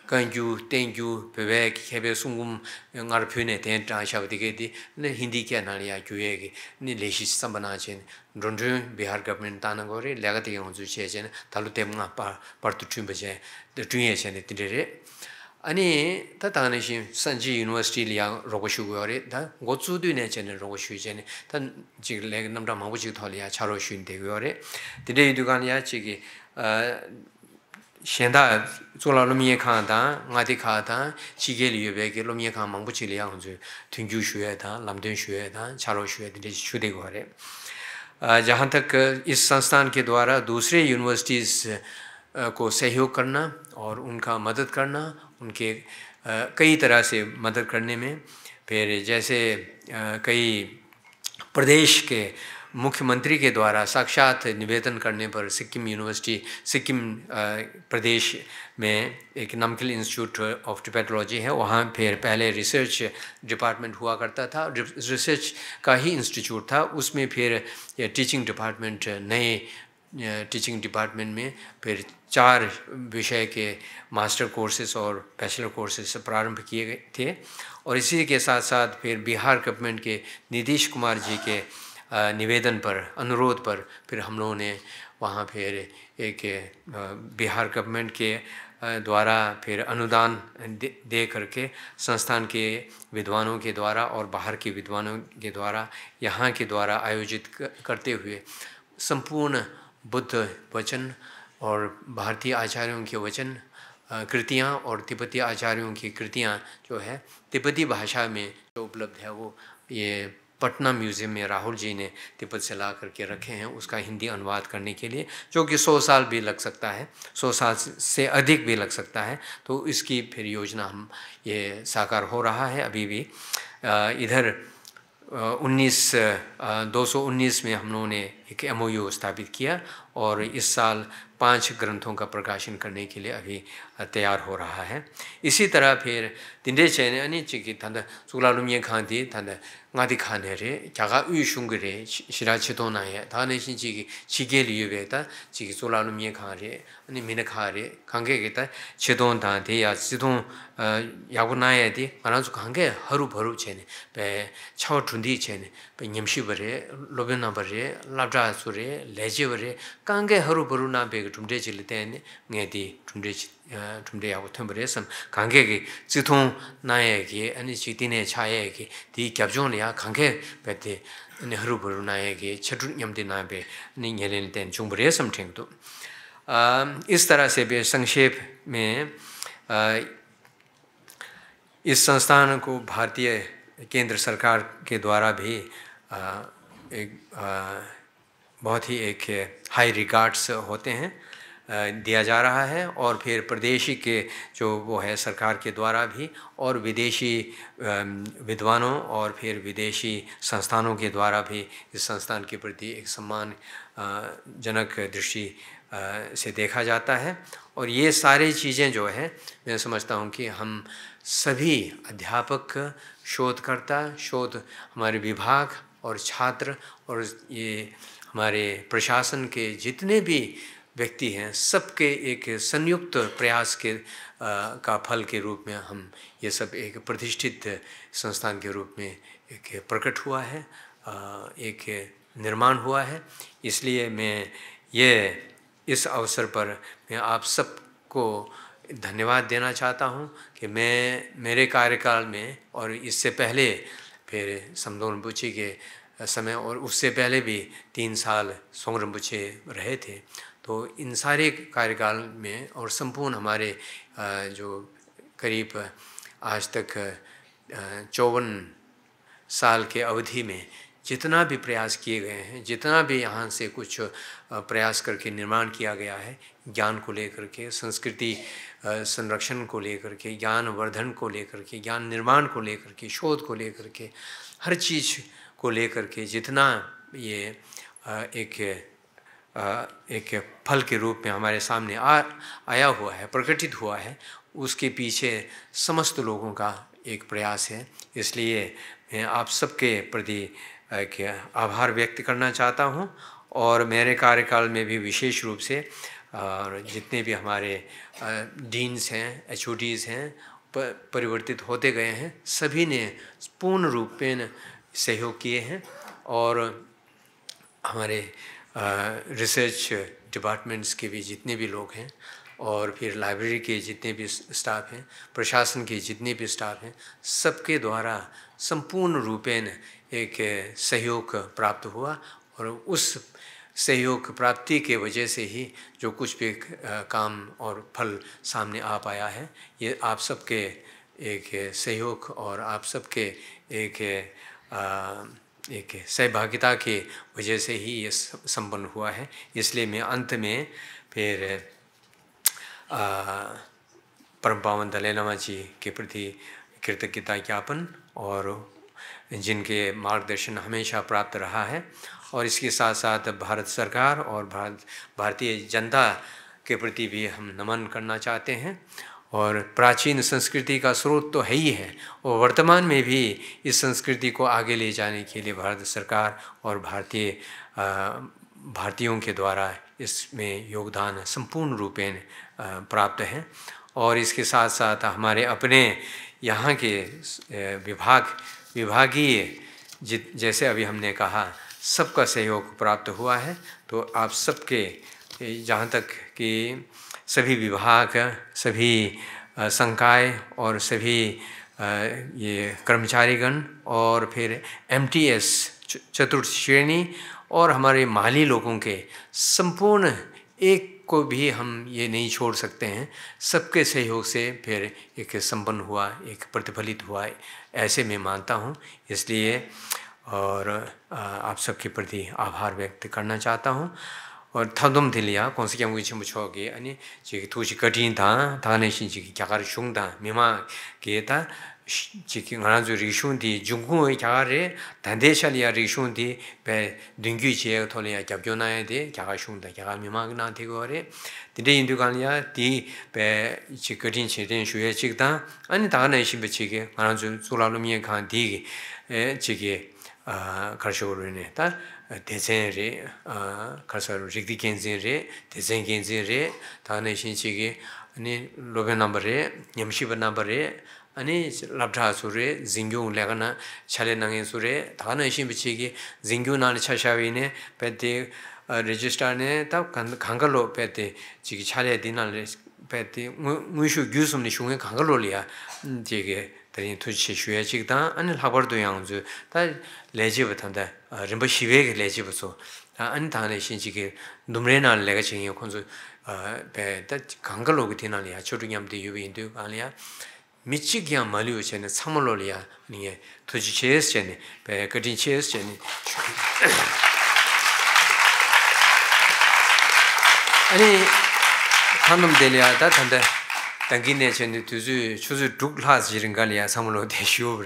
간주 땡주 베백 헤베 숭금 영아르 표현에 대한 장샤브디게디 네 힌디케 나리아 교회기 네 레시 삼바나진 런드 비하르 거버먼트 다는 거리 레가티게 온주 체제 달루 때문에 아빠 버트 춤베제 드트윈에 체네 디데레 아니 타타네시 산지 유니버시티 리아 로고슈고요레 다 고츠드위네 체네 로고슈이제네 다 지금 레그 넘다 마부지 털이야 차로슈인데 요레 디데이두간이야 지기 어 शेंदा चोला लुमिये खा था आदि खा था चीगे लियो बे के लुमिये खां मंगु चले आऊं जो तुंजू शुए था लम्बे शुए था चालो शुए दिले शुदे घरे जहाँ तक इस संस्थान के द्वारा दूसरे यूनिवर्सिटीज को सहयोग करना और उनका मदद करना उनके कई तरह से मदद करने में फिर जैसे कई प्रदेश के मुख्यमंत्री के द्वारा साक्षात निवेदन करने पर सिक्किम यूनिवर्सिटी सिक्किम प्रदेश में एक नमकिल इंस्टीट्यूट ऑफ टिपेटोलॉजी है वहाँ फिर पहले रिसर्च डिपार्टमेंट हुआ करता था रिसर्च का ही इंस्टीट्यूट था उसमें फिर टीचिंग डिपार्टमेंट नए टीचिंग डिपार्टमेंट में फिर चार विषय के मास्टर कोर्सेस और बैचलर कोर्सेस प्रारंभ किए गए थे और इसी के साथ साथ फिर बिहार गवर्नमेंट के नीतीश कुमार जी के निवेदन पर अनुरोध पर फिर हम लोगों ने वहाँ फिर एक बिहार गवर्नमेंट के द्वारा फिर अनुदान दे, करके संस्थान के विद्वानों के द्वारा और बाहर के विद्वानों के द्वारा यहाँ के द्वारा आयोजित करते हुए संपूर्ण बुद्ध वचन और भारतीय आचार्यों के वचन कृतियाँ और तिब्बती आचार्यों की कृतियाँ जो है तिब्बती भाषा में जो उपलब्ध है वो ये पटना म्यूज़ियम में राहुल जी ने तिब्बत से ला करके रखे हैं उसका हिंदी अनुवाद करने के लिए जो कि सौ साल भी लग सकता है सौ साल से अधिक भी लग सकता है तो इसकी फिर योजना हम ये साकार हो रहा है अभी भी इधर उन्नीस दो सौ उन्नीस में हम लोगों ने एक एम स्थापित किया और इस साल पांच ग्रंथों का प्रकाशन करने के लिए अभी तैयार हो रहा है इसी तरह फिर तिंडे चैन अनिच की थंद सुगलालुम ये खां थी थंद ngādi kāne re, gyāgā ū shūngi re, shirā chidō shīn kāne re, 아니 미네 카리 관계에다 제동 단대야 지동 야구 나야디 말아서 관계 하루 벌어 체네 배 차워 준디 체네 배 님시 버리 로비 넘버리 라자 소리 레지 버리 관계 하루 벌어나 배 준대 질 때네 네디 준대 준대 야구 템버에서 관계기 지통 나야기 아니 지디네 차야기 디 갑존이야 관계 배디 아니 하루 벌어나야기 체준 염디 니 녀린 땐 섬팅도 इस तरह से भी संक्षेप में इस संस्थान को भारतीय केंद्र सरकार के द्वारा भी एक बहुत ही एक हाई रिकार्ड्स होते हैं दिया जा रहा है और फिर प्रदेशी के जो वो है सरकार के द्वारा भी और विदेशी विद्वानों और फिर विदेशी संस्थानों के द्वारा भी इस संस्थान के प्रति एक सम्मान जनक दृष्टि से देखा जाता है और ये सारी चीज़ें जो हैं मैं समझता हूँ कि हम सभी अध्यापक शोधकर्ता शोध हमारे विभाग और छात्र और ये हमारे प्रशासन के जितने भी व्यक्ति हैं सबके एक संयुक्त प्रयास के आ, का फल के रूप में हम ये सब एक प्रतिष्ठित संस्थान के रूप में एक प्रकट हुआ है आ, एक निर्माण हुआ है इसलिए मैं ये इस अवसर पर मैं आप सबको धन्यवाद देना चाहता हूँ कि मैं मेरे कार्यकाल में और इससे पहले फिर समदो रम्बुचे के समय और उससे पहले भी तीन साल सोंग रम्बुचे रहे थे तो इन सारे कार्यकाल में और संपूर्ण हमारे जो करीब आज तक चौवन साल के अवधि में जितना भी प्रयास किए गए हैं जितना भी यहाँ से कुछ प्रयास करके निर्माण किया गया है ज्ञान को लेकर के संस्कृति संरक्षण को लेकर के ज्ञान वर्धन को लेकर के ज्ञान निर्माण को लेकर के शोध को लेकर के हर चीज़ को लेकर के जितना ये एक एक फल के रूप में हमारे सामने आ आया हुआ है प्रकटित हुआ है उसके पीछे समस्त लोगों का एक प्रयास है इसलिए आप सबके प्रति आभार व्यक्त करना चाहता हूँ और मेरे कार्यकाल में भी विशेष रूप से और जितने भी हमारे डीन्स हैं एच हैं परिवर्तित होते गए हैं सभी ने पूर्ण रूप में सहयोग किए हैं और हमारे रिसर्च डिपार्टमेंट्स के भी जितने भी लोग हैं और फिर लाइब्रेरी के जितने भी स्टाफ हैं प्रशासन के जितने भी स्टाफ हैं सबके द्वारा संपूर्ण रूपेण एक सहयोग प्राप्त हुआ और उस सहयोग प्राप्ति के वजह से ही जो कुछ भी काम और फल सामने आ पाया है ये आप सबके एक सहयोग और आप सबके एक आ, एक सहभागिता के वजह से ही ये संपन्न हुआ है इसलिए मैं अंत में फिर परम पावन दलाई जी के प्रति कृतज्ञता ज्ञापन और जिनके मार्गदर्शन हमेशा प्राप्त रहा है और इसके साथ साथ भारत सरकार और भारत भारतीय जनता के प्रति भी हम नमन करना चाहते हैं और प्राचीन संस्कृति का स्रोत तो है ही है और वर्तमान में भी इस संस्कृति को आगे ले जाने के लिए भारत सरकार और भारतीय भारतीयों के द्वारा इसमें योगदान संपूर्ण रूपेण प्राप्त है और इसके साथ साथ हमारे अपने यहाँ के विभाग विभागीय जैसे अभी हमने कहा सबका सहयोग प्राप्त हुआ है तो आप सबके जहाँ तक कि सभी विभाग सभी संकाय और सभी ये कर्मचारीगण और फिर एमटीएस चतुर्थ श्रेणी और हमारे माली लोगों के संपूर्ण एक को भी हम ये नहीं छोड़ सकते हैं सबके सहयोग से फिर एक संपन्न हुआ एक प्रतिफलित हुआ ऐसे मैं मानता हूँ इसलिए और आप सबके प्रति आभार व्यक्त करना चाहता हूँ और थादम दिलिया कौन से क्या मुझे मुझोगे अन्य जी थोड़ी कठिन था थाने जी की क्या कर शुंग था मीमा किए था chiki nga ranzu rikishun di jungunga kya kha rre, dandesha liya rikishun di pe rin kui chi ega thole ya gyabgyona ya di kya kha shungda kya kha mimag naa tigo kha rre, dide hindu ka liya digi pe chikirin, chirin, shuhir chikda, ani tagana ishi bachigi nga ranzu zoolalumiya kha digi chiki karsho karsho rikdi ishi 아니 랍다 소리 징교 올라가나 차례 나게 소리 다는 의심 비치기 징교 나는 차샤위네 배디 레지스터네 다 강가로 배디 지기 차례 디날 배디 무슈 규스니 슝에 강가로리아 이게 대리 투치 쉬어야 지다 아니 하버도 양주 다 레지부터다 림보 시베게 레지부터 다 아니 다네 신지게 눈레나 내가 지금 콘소 어배다 강가로기 디날이야 초중염대 유비인도 아니야 미치 그냥 말이요 전에 참을로리아 아니에 도지 체스 전에 배 아니 한놈 되냐 다 단데 당기네 전에 두주 추주 둑라 지른 거냐 참을로 대시오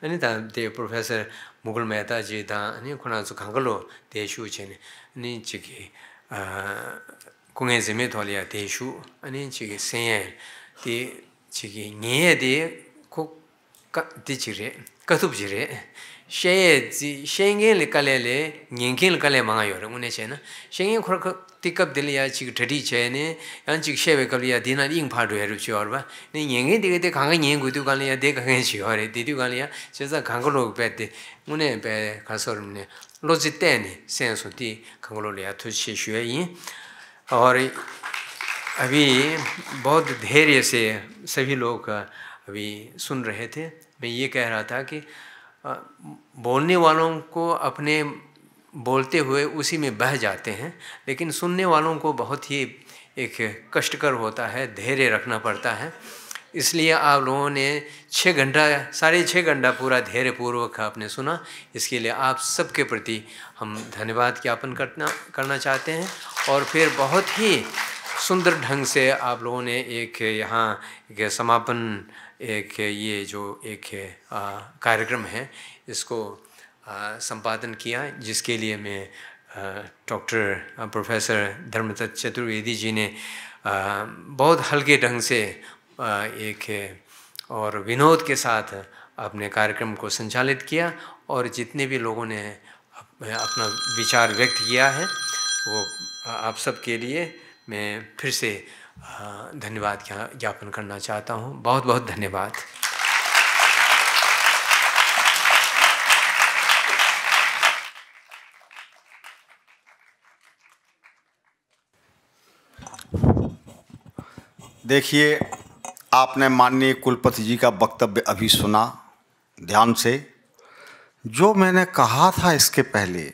아니 다대 프로페서 무글 메다 지다 아니 코나스 강글로 대시오 전에 아니 지기 아 공해 재미 돌이야 대시오 아니 지기 생에 디 chigi nye di ku ka di zi, shengen li kale li, nyengen li kale maa yore, unne che na, shengen khura ka tikab ya chigi thadi che ne, yan chigi shewe kabli ya di ing pa dhuyaru chi warwa, ne nyengen di ka ka ya अभी बहुत धैर्य से सभी लोग अभी सुन रहे थे मैं ये कह रहा था कि बोलने वालों को अपने बोलते हुए उसी में बह जाते हैं लेकिन सुनने वालों को बहुत ही एक कष्टकर होता है धैर्य रखना पड़ता है इसलिए आप लोगों ने छः घंटा साढ़े छः घंटा पूरा धैर्यपूर्वक आपने सुना इसके लिए आप सबके प्रति हम धन्यवाद ज्ञापन करना करना चाहते हैं और फिर बहुत ही सुंदर ढंग से आप लोगों ने एक यहाँ एक समापन एक ये जो एक कार्यक्रम है इसको संपादन किया जिसके लिए मैं डॉक्टर प्रोफेसर धर्मदत्त चतुर्वेदी जी ने बहुत हल्के ढंग से एक और विनोद के साथ अपने कार्यक्रम को संचालित किया और जितने भी लोगों ने अपना विचार व्यक्त किया है वो आप सब के लिए मैं फिर से धन्यवाद ज्ञापन करना चाहता हूँ बहुत बहुत धन्यवाद
देखिए आपने माननीय कुलपति जी का वक्तव्य अभी सुना ध्यान से जो मैंने कहा था इसके पहले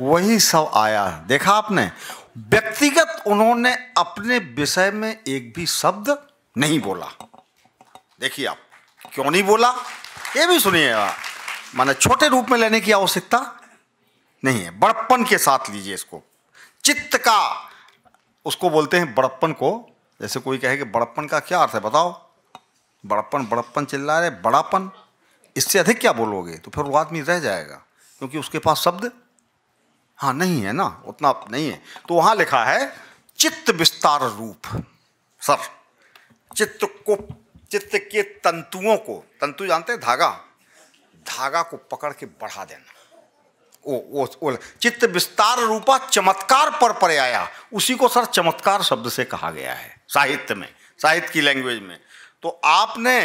वही सब आया देखा आपने व्यक्तिगत उन्होंने अपने विषय में एक भी शब्द नहीं बोला देखिए आप क्यों नहीं बोला ये भी सुनिए माने छोटे रूप में लेने की आवश्यकता नहीं है बड़प्पन के साथ लीजिए इसको चित्त का उसको बोलते हैं बड़प्पन को जैसे कोई कहे कि बड़प्पन का क्या अर्थ है बताओ बड़प्पन बड़प्पन चिल्ला रहे बड़ापन इससे अधिक क्या बोलोगे तो फिर वो आदमी रह जाएगा क्योंकि उसके पास शब्द हाँ नहीं है ना उतना नहीं है तो वहां लिखा है चित्त विस्तार रूप सर चित्त को चित्त के तंतुओं को तंतु जानते हैं धागा धागा को पकड़ के बढ़ा देना ओ, ओ, ओ चित्त विस्तार रूपा चमत्कार पर पर्याया उसी को सर चमत्कार शब्द से कहा गया है साहित्य में साहित्य की लैंग्वेज में तो आपने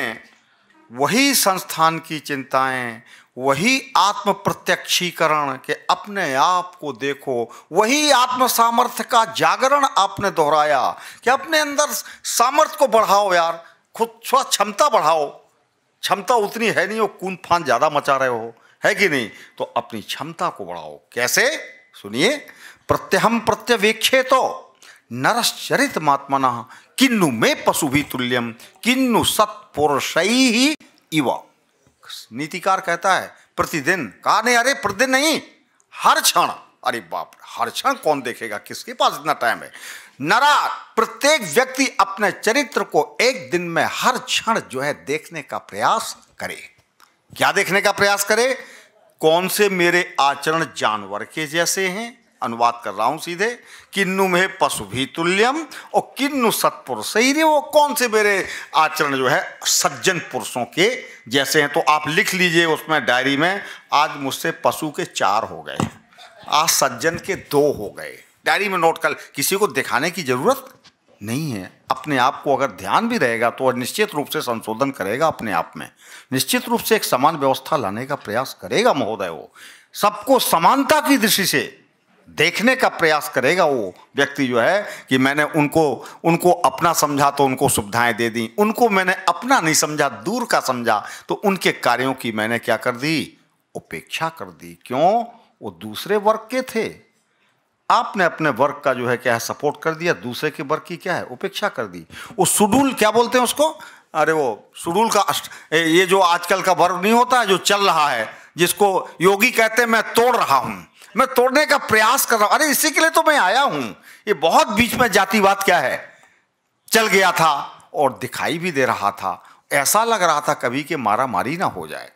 वही संस्थान की चिंताएं वही आत्म प्रत्यक्षीकरण के अपने आप को देखो वही आत्म सामर्थ्य का जागरण आपने दोहराया कि अपने अंदर सामर्थ्य को बढ़ाओ यार खुद स्व क्षमता बढ़ाओ क्षमता उतनी है नहीं हो कून फान ज़्यादा मचा रहे हो है कि नहीं तो अपनी क्षमता को बढ़ाओ कैसे सुनिए प्रत्यहम प्रत्यवेक्षे तो नरश्चरित महात्मा किन्नु में पशु भी तुल्यम किन्नु सत्पुरुष ही इवा नीतिकार कहता है प्रतिदिन कहा नहीं अरे प्रतिदिन नहीं हर क्षण अरे बाप हर क्षण कौन देखेगा किसके पास इतना टाइम है नरा प्रत्येक व्यक्ति अपने चरित्र को एक दिन में हर क्षण जो है देखने का प्रयास करे क्या देखने का प्रयास करे कौन से मेरे आचरण जानवर के जैसे हैं अनुवाद कर रहा हूँ सीधे किन्नु में पशु भी तुल्यम और किन्नु सत्पुरुष सही रे वो कौन से मेरे आचरण जो है सज्जन पुरुषों के जैसे हैं तो आप लिख लीजिए उसमें डायरी में आज मुझसे पशु के चार हो गए आज सज्जन के दो हो गए डायरी में नोट कर किसी को दिखाने की ज़रूरत नहीं है अपने आप को अगर ध्यान भी रहेगा तो निश्चित रूप से संशोधन करेगा अपने आप में निश्चित रूप से एक समान व्यवस्था लाने का प्रयास करेगा महोदय वो सबको समानता की दृष्टि से देखने का प्रयास करेगा वो व्यक्ति जो है कि मैंने उनको उनको अपना समझा तो उनको सुविधाएं दे दी उनको मैंने अपना नहीं समझा दूर का समझा तो उनके कार्यों की मैंने क्या कर दी उपेक्षा कर दी क्यों वो दूसरे वर्ग के थे आपने अपने वर्ग का जो है क्या है सपोर्ट कर दिया दूसरे के वर्ग की क्या है उपेक्षा कर दी वो शेड्यूल क्या बोलते हैं उसको अरे वो शेड्यूल का ये जो आजकल का वर्ग नहीं होता है जो चल रहा है जिसको योगी कहते हैं मैं तोड़ रहा हूं मैं तोड़ने का प्रयास कर रहा हूं अरे इसी के लिए तो मैं आया हूं ये बहुत बीच में जातिवाद क्या है चल गया था और दिखाई भी दे रहा था ऐसा लग रहा था कभी कि मारा मारी ना हो जाए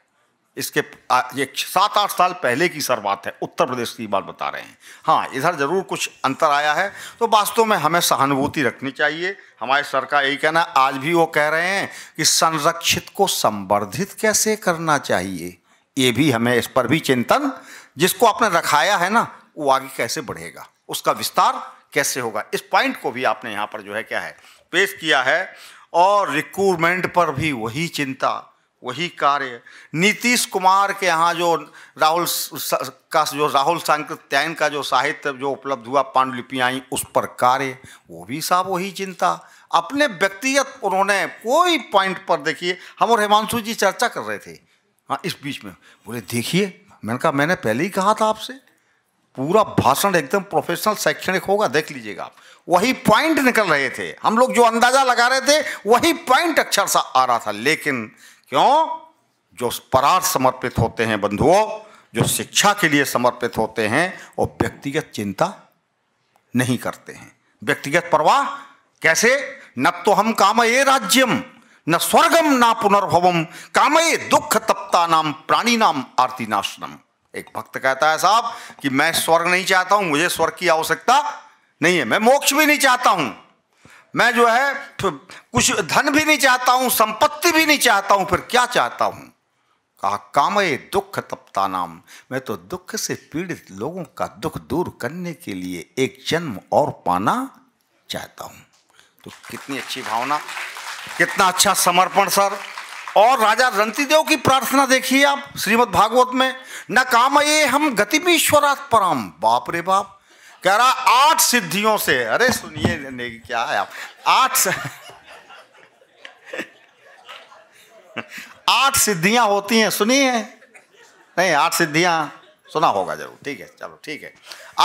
इसके ये सात आठ साल पहले की सर बात है उत्तर प्रदेश की बात बता रहे हैं हाँ इधर ज़रूर कुछ अंतर आया है तो वास्तव में हमें सहानुभूति रखनी चाहिए हमारे सर का यही कहना आज भी वो कह रहे हैं कि संरक्षित को संवर्धित कैसे करना चाहिए ये भी हमें इस पर भी चिंतन जिसको आपने रखाया है ना वो आगे कैसे बढ़ेगा उसका विस्तार कैसे होगा इस पॉइंट को भी आपने यहाँ पर जो है क्या है पेश किया है और रिक्रूटमेंट पर भी वही चिंता वही कार्य नीतीश कुमार के यहाँ जो राहुल का जो राहुल सांकृत्यायन का जो साहित्य जो उपलब्ध हुआ पांडुलिपियाँ आई उस पर कार्य वो भी साहब वही चिंता अपने व्यक्तिगत उन्होंने कोई पॉइंट पर देखिए हम और हिमांशु जी चर्चा कर रहे थे हाँ इस बीच में बोले देखिए मैंने कहा मैंने पहले ही कहा था आपसे पूरा भाषण एकदम प्रोफेशनल शैक्षणिक होगा देख लीजिएगा आप वही पॉइंट निकल रहे थे हम लोग जो अंदाजा लगा रहे थे वही पॉइंट अक्षर सा आ रहा था लेकिन क्यों जो परार समर्पित होते हैं बंधुओं जो शिक्षा के लिए समर्पित होते हैं वो व्यक्तिगत चिंता नहीं करते हैं व्यक्तिगत परवाह कैसे न तो हम काम ये राज्यम न स्वर्गम ना पुनर्भवम कामय दुख तप्ता नाम प्राणी नाम आरती नाशनम एक भक्त कहता है साहब कि मैं स्वर्ग नहीं चाहता हूं मुझे स्वर्ग की आवश्यकता नहीं है मैं मोक्ष भी नहीं चाहता हूं मैं जो है कुछ धन भी नहीं चाहता हूं संपत्ति भी नहीं चाहता हूं फिर क्या चाहता हूं कहा कामय दुख तप्ता नाम मैं तो दुख से पीड़ित लोगों का दुख दूर करने के लिए एक जन्म और पाना चाहता हूं तो कितनी अच्छी भावना कितना अच्छा समर्पण सर और राजा रंतिदेव की प्रार्थना देखिए आप श्रीमद् भागवत में न काम ये हम गतिमीश्वरा परम बाप रे बाप कह रहा आठ सिद्धियों से अरे सुनिए क्या है आप आठ आठ सिद्धियां होती हैं सुनिए है नहीं आठ सिद्धियां सुना होगा जरूर ठीक है चलो ठीक है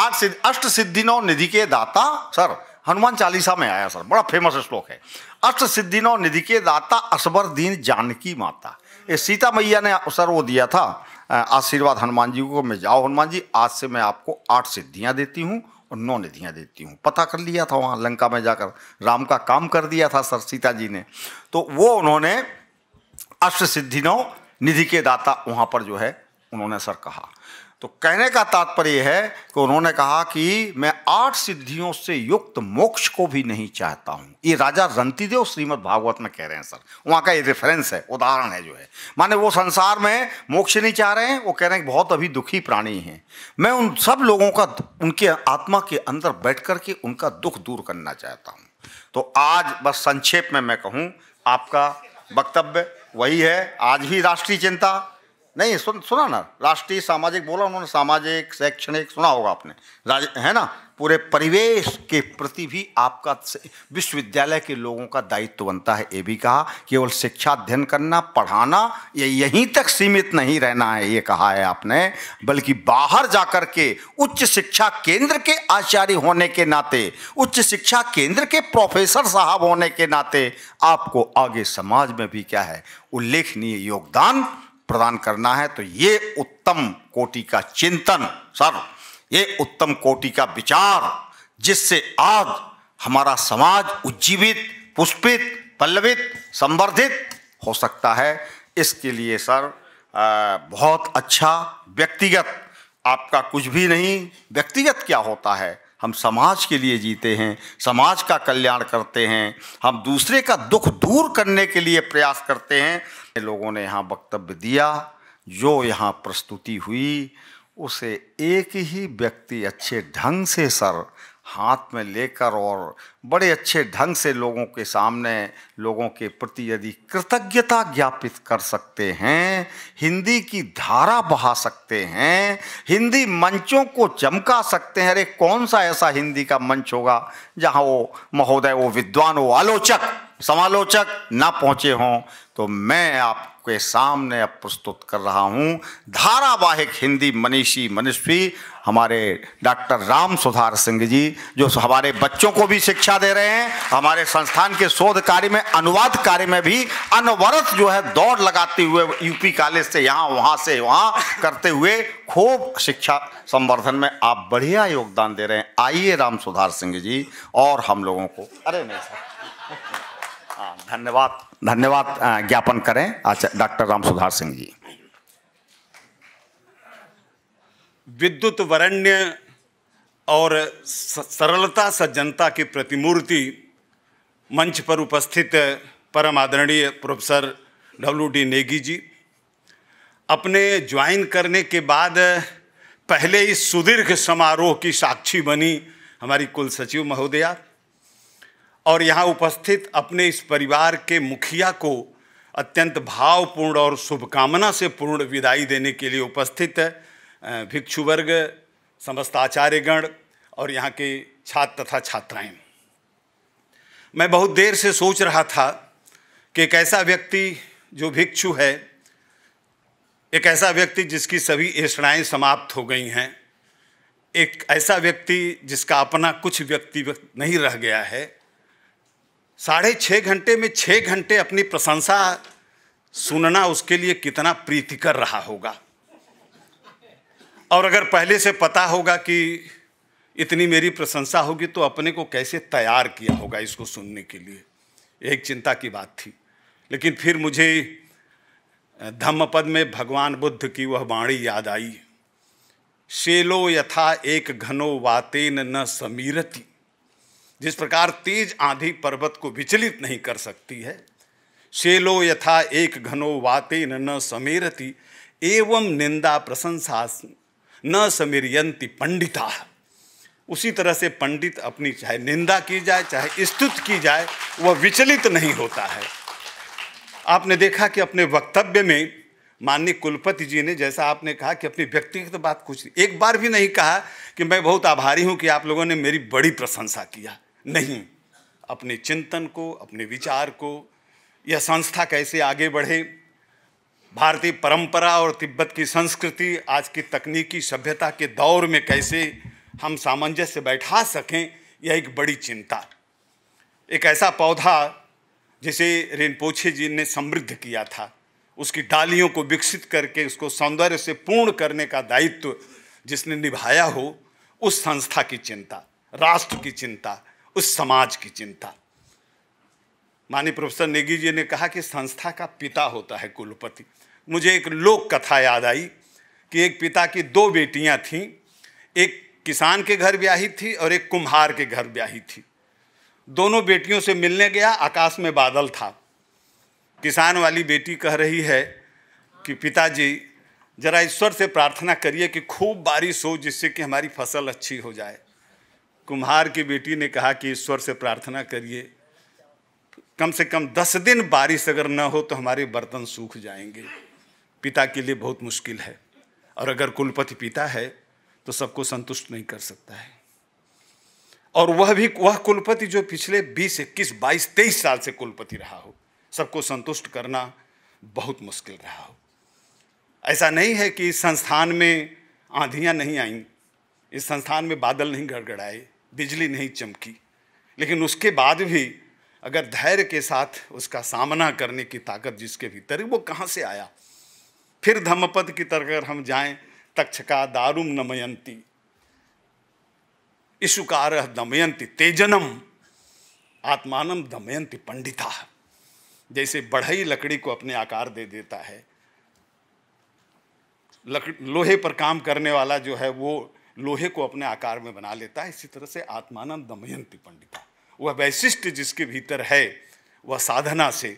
आठ सिद्ध अष्ट सिद्धिनो निधि के दाता सर हनुमान चालीसा में आया सर बड़ा फेमस श्लोक है अष्ट नौ निधि के दाता असबर दीन जानकी माता ये सीता मैया ने अवसर वो दिया था आशीर्वाद हनुमान जी को मैं जाओ हनुमान जी आज से मैं आपको आठ सिद्धियां देती हूँ और नौ निधियाँ देती हूँ पता कर लिया था वहाँ लंका में जाकर राम का काम कर दिया था सर सीता जी ने तो वो उन्होंने अष्ट नौ निधि के दाता वहाँ पर जो है उन्होंने सर कहा तो कहने का तात्पर्य है कि उन्होंने कहा कि मैं आठ सिद्धियों से युक्त मोक्ष को भी नहीं चाहता हूँ ये राजा रंतिदेव श्रीमद भागवत में कह रहे हैं सर वहाँ का ये रेफरेंस है उदाहरण है जो है माने वो संसार में मोक्ष नहीं चाह रहे हैं वो कह रहे हैं बहुत अभी दुखी प्राणी हैं मैं उन सब लोगों का उनके आत्मा के अंदर बैठ करके उनका दुख दूर करना चाहता हूँ तो आज बस संक्षेप में मैं कहूँ आपका वक्तव्य वही है आज भी राष्ट्रीय चिंता नहीं सुन सुना ना राष्ट्रीय सामाजिक बोला उन्होंने सामाजिक शैक्षणिक सुना होगा आपने राज है ना पूरे परिवेश के प्रति भी आपका विश्वविद्यालय के लोगों का दायित्व तो बनता है ये भी कहा केवल शिक्षा अध्ययन करना पढ़ाना ये यहीं तक सीमित नहीं रहना है ये कहा है आपने बल्कि बाहर जाकर के उच्च शिक्षा केंद्र के आचार्य होने के नाते उच्च शिक्षा केंद्र के प्रोफेसर साहब होने के नाते आपको आगे समाज में भी क्या है उल्लेखनीय योगदान प्रदान करना है तो ये उत्तम कोटि का चिंतन सर ये उत्तम कोटि का विचार जिससे आज हमारा समाज उज्जीवित पुष्पित पल्लवित संवर्धित हो सकता है इसके लिए सर बहुत अच्छा व्यक्तिगत आपका कुछ भी नहीं व्यक्तिगत क्या होता है हम समाज के लिए जीते हैं समाज का कल्याण करते हैं हम दूसरे का दुख दूर करने के लिए प्रयास करते हैं लोगों ने यहाँ वक्तव्य दिया जो यहाँ प्रस्तुति हुई उसे एक ही व्यक्ति अच्छे ढंग से सर हाथ में लेकर और बड़े अच्छे ढंग से लोगों के सामने लोगों के प्रति यदि कृतज्ञता ज्ञापित कर सकते हैं हिंदी की धारा बहा सकते हैं हिंदी मंचों को चमका सकते हैं अरे कौन सा ऐसा हिंदी का मंच होगा जहां वो महोदय वो विद्वान वो आलोचक समालोचक ना पहुंचे हों तो मैं आपके सामने अब प्रस्तुत कर रहा हूँ धारावाहिक हिंदी मनीषी मनुष्वी हमारे डॉक्टर राम सुधार सिंह जी जो हमारे बच्चों को भी शिक्षा दे रहे हैं हमारे संस्थान के शोध कार्य में अनुवाद कार्य में भी अनवरत जो है दौड़ लगाते हुए यूपी कॉलेज से यहाँ वहाँ से वहाँ करते हुए खूब शिक्षा संवर्धन में आप बढ़िया योगदान दे रहे हैं आइए राम सुधार सिंह जी और हम लोगों को अरे नहीं सर हाँ, धन्यवाद धन्यवाद ज्ञापन करें आचार्य डॉक्टर राम सुधार सिंह जी
विद्युत वरण्य और सरलता सज्जनता की प्रतिमूर्ति मंच पर उपस्थित परम आदरणीय professor W D Negi ji अपने ज्वाइन करने के बाद पहले ही सुदीर्घ समारोह की साक्षी बनी हमारी कुल सचिव महोदया और यहाँ उपस्थित अपने इस परिवार के मुखिया को अत्यंत भावपूर्ण और शुभकामना से पूर्ण विदाई देने के लिए उपस्थित भिक्षुवर्ग समस्त आचार्यगण और यहाँ के छात्र तथा छात्राएं मैं बहुत देर से सोच रहा था कि एक ऐसा व्यक्ति जो भिक्षु है एक ऐसा व्यक्ति जिसकी सभी ऐसाएँ समाप्त हो गई हैं एक ऐसा व्यक्ति जिसका अपना कुछ व्यक्ति नहीं रह गया है साढ़े छः घंटे में छः घंटे अपनी प्रशंसा सुनना उसके लिए कितना प्रीतिकर रहा होगा और अगर पहले से पता होगा कि इतनी मेरी प्रशंसा होगी तो अपने को कैसे तैयार किया होगा इसको सुनने के लिए एक चिंता की बात थी लेकिन फिर मुझे धम्मपद में भगवान बुद्ध की वह वाणी याद आई शेलो यथा एक घनो वातेन न समीरती जिस प्रकार तेज आंधी पर्वत को विचलित नहीं कर सकती है शेलो यथा एक घनो वाते न समेरती एवं निंदा प्रशंसा न समेरियंती पंडिता उसी तरह से पंडित अपनी चाहे निंदा की जाए चाहे स्तुत की जाए वह विचलित नहीं होता है आपने देखा कि अपने वक्तव्य में माननीय कुलपति जी ने जैसा आपने कहा कि अपनी व्यक्तिगत तो बात कुछ एक बार भी नहीं कहा कि मैं बहुत आभारी हूँ कि आप लोगों ने मेरी बड़ी प्रशंसा किया नहीं अपने चिंतन को अपने विचार को यह संस्था कैसे आगे बढ़े भारतीय परंपरा और तिब्बत की संस्कृति आज की तकनीकी सभ्यता के दौर में कैसे हम सामंजस्य बैठा सकें यह एक बड़ी चिंता एक ऐसा पौधा जिसे रेनपोछे जी ने समृद्ध किया था उसकी डालियों को विकसित करके उसको सौंदर्य से पूर्ण करने का दायित्व जिसने निभाया हो उस संस्था की चिंता राष्ट्र की चिंता उस समाज की चिंता माननीय प्रोफेसर नेगी जी ने कहा कि संस्था का पिता होता है कुलपति मुझे एक लोक कथा याद आई कि एक पिता की दो बेटियां थीं एक किसान के घर ब्याही थी और एक कुम्हार के घर ब्याही थी दोनों बेटियों से मिलने गया आकाश में बादल था किसान वाली बेटी कह रही है कि पिताजी जरा ईश्वर से प्रार्थना करिए कि खूब बारिश हो जिससे कि हमारी फसल अच्छी हो जाए कुम्हार की बेटी ने कहा कि ईश्वर से प्रार्थना करिए कम से कम दस दिन बारिश अगर न हो तो हमारे बर्तन सूख जाएंगे पिता के लिए बहुत मुश्किल है और अगर कुलपति पिता है तो सबको संतुष्ट नहीं कर सकता है और वह भी वह कुलपति जो पिछले 20 इक्कीस बाईस तेईस साल से कुलपति रहा हो सबको संतुष्ट करना बहुत मुश्किल रहा हो ऐसा नहीं है कि इस संस्थान में आंधियां नहीं आईं इस संस्थान में बादल नहीं गड़गड़ाए बिजली नहीं चमकी लेकिन उसके बाद भी अगर धैर्य के साथ उसका सामना करने की ताकत जिसके भीतर वो कहाँ से आया फिर धम्मपद की तरह अगर हम जाएं तक्षका दारुम नमयंती इशुकार दमयंती तेजनम आत्मानम दमयंती पंडिता जैसे बढ़ई लकड़ी को अपने आकार दे देता है लोहे पर काम करने वाला जो है वो लोहे को अपने आकार में बना लेता है इसी तरह से आत्मानंद दमयंती पंडित वह वैशिष्ट जिसके भीतर है वह साधना से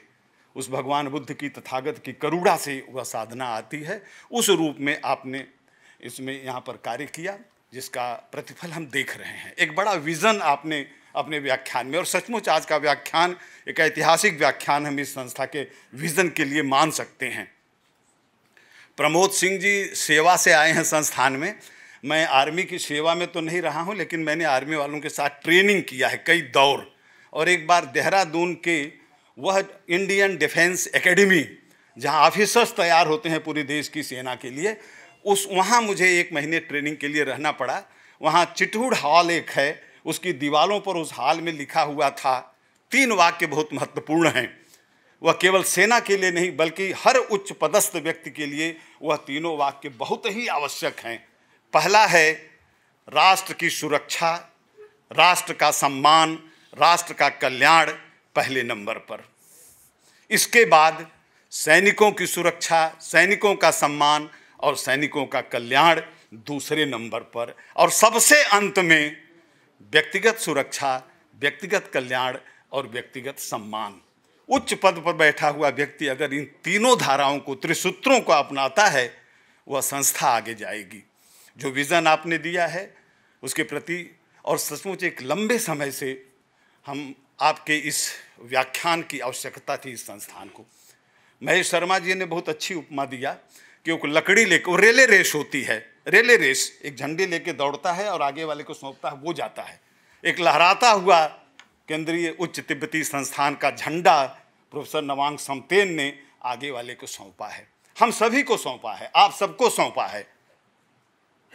उस भगवान बुद्ध की तथागत की करुणा से वह साधना आती है उस रूप में आपने इसमें यहाँ पर कार्य किया जिसका प्रतिफल हम देख रहे हैं एक बड़ा विज़न आपने अपने व्याख्यान में और सचमुच आज का व्याख्यान एक ऐतिहासिक व्याख्यान हम इस संस्था के विज़न के लिए मान सकते हैं प्रमोद सिंह जी सेवा से आए हैं संस्थान में मैं आर्मी की सेवा में तो नहीं रहा हूँ लेकिन मैंने आर्मी वालों के साथ ट्रेनिंग किया है कई दौर और एक बार देहरादून के वह इंडियन डिफेंस एकेडमी जहाँ ऑफिसर्स तैयार होते हैं पूरी देश की सेना के लिए उस वहाँ मुझे एक महीने ट्रेनिंग के लिए रहना पड़ा वहाँ चिटूड हॉल एक है उसकी दीवारों पर उस हॉल में लिखा हुआ था तीन वाक्य बहुत महत्वपूर्ण हैं वह केवल सेना के लिए नहीं बल्कि हर उच्च पदस्थ व्यक्ति के लिए वह तीनों वाक्य बहुत ही आवश्यक हैं पहला है राष्ट्र की सुरक्षा राष्ट्र का सम्मान राष्ट्र का कल्याण पहले नंबर पर इसके बाद सैनिकों की सुरक्षा सैनिकों का सम्मान और सैनिकों का कल्याण दूसरे नंबर पर और सबसे अंत में व्यक्तिगत सुरक्षा व्यक्तिगत कल्याण और व्यक्तिगत सम्मान उच्च पद पर बैठा हुआ व्यक्ति अगर इन तीनों धाराओं को त्रिसूत्रों को अपनाता है वह संस्था आगे जाएगी जो विज़न आपने दिया है उसके प्रति और सचमुच एक लंबे समय से हम आपके इस व्याख्यान की आवश्यकता थी इस संस्थान को महेश शर्मा जी ने बहुत अच्छी उपमा दिया कि वो लकड़ी लेकर वो रेले रेस होती है रेले रेस एक झंडे लेके दौड़ता है और आगे वाले को सौंपता है वो जाता है एक लहराता हुआ केंद्रीय उच्च तिब्बती संस्थान का झंडा प्रोफेसर नवांग समतेन ने आगे वाले को सौंपा है हम सभी को सौंपा है आप सबको सौंपा है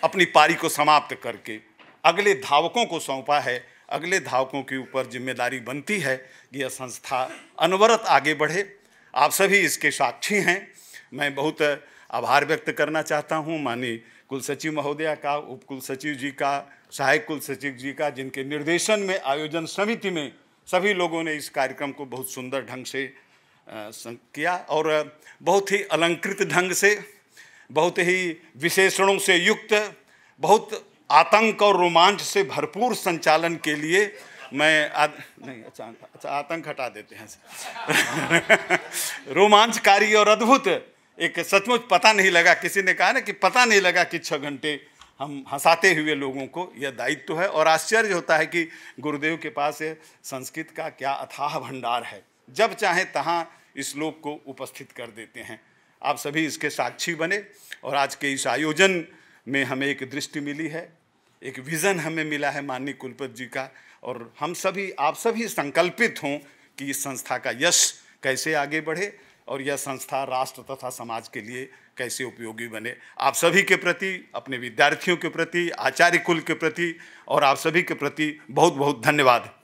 अपनी पारी को समाप्त करके अगले धावकों को सौंपा है अगले धावकों के ऊपर जिम्मेदारी बनती है कि यह संस्था अनवरत आगे बढ़े आप सभी इसके साक्षी हैं मैं बहुत आभार व्यक्त करना चाहता हूँ माननीय कुल सचिव महोदया का उप कुल सचिव जी का सहायक कुल सचिव जी का जिनके निर्देशन में आयोजन समिति में सभी लोगों ने इस कार्यक्रम को बहुत सुंदर ढंग से किया और बहुत ही अलंकृत ढंग से बहुत ही विशेषणों से युक्त बहुत आतंक और रोमांच से भरपूर संचालन के लिए मैं आद, नहीं अच्छा अच्छा आतंक हटा देते हैं रोमांचकारी और अद्भुत एक सचमुच पता नहीं लगा किसी ने कहा ना कि पता नहीं लगा कि छः घंटे हम हंसाते हुए लोगों को यह दायित्व तो है और आश्चर्य होता है कि गुरुदेव के पास संस्कृत का क्या अथाह भंडार है जब चाहे तहाँ इस श्लोक को उपस्थित कर देते हैं आप सभी इसके साक्षी बने और आज के इस आयोजन में हमें एक दृष्टि मिली है एक विज़न हमें मिला है माननीय कुलपति जी का और हम सभी आप सभी संकल्पित हों कि इस संस्था का यश कैसे आगे बढ़े और यह संस्था राष्ट्र तथा समाज के लिए कैसे उपयोगी बने आप सभी के प्रति अपने विद्यार्थियों के प्रति आचार्य कुल के प्रति और आप सभी के प्रति बहुत बहुत धन्यवाद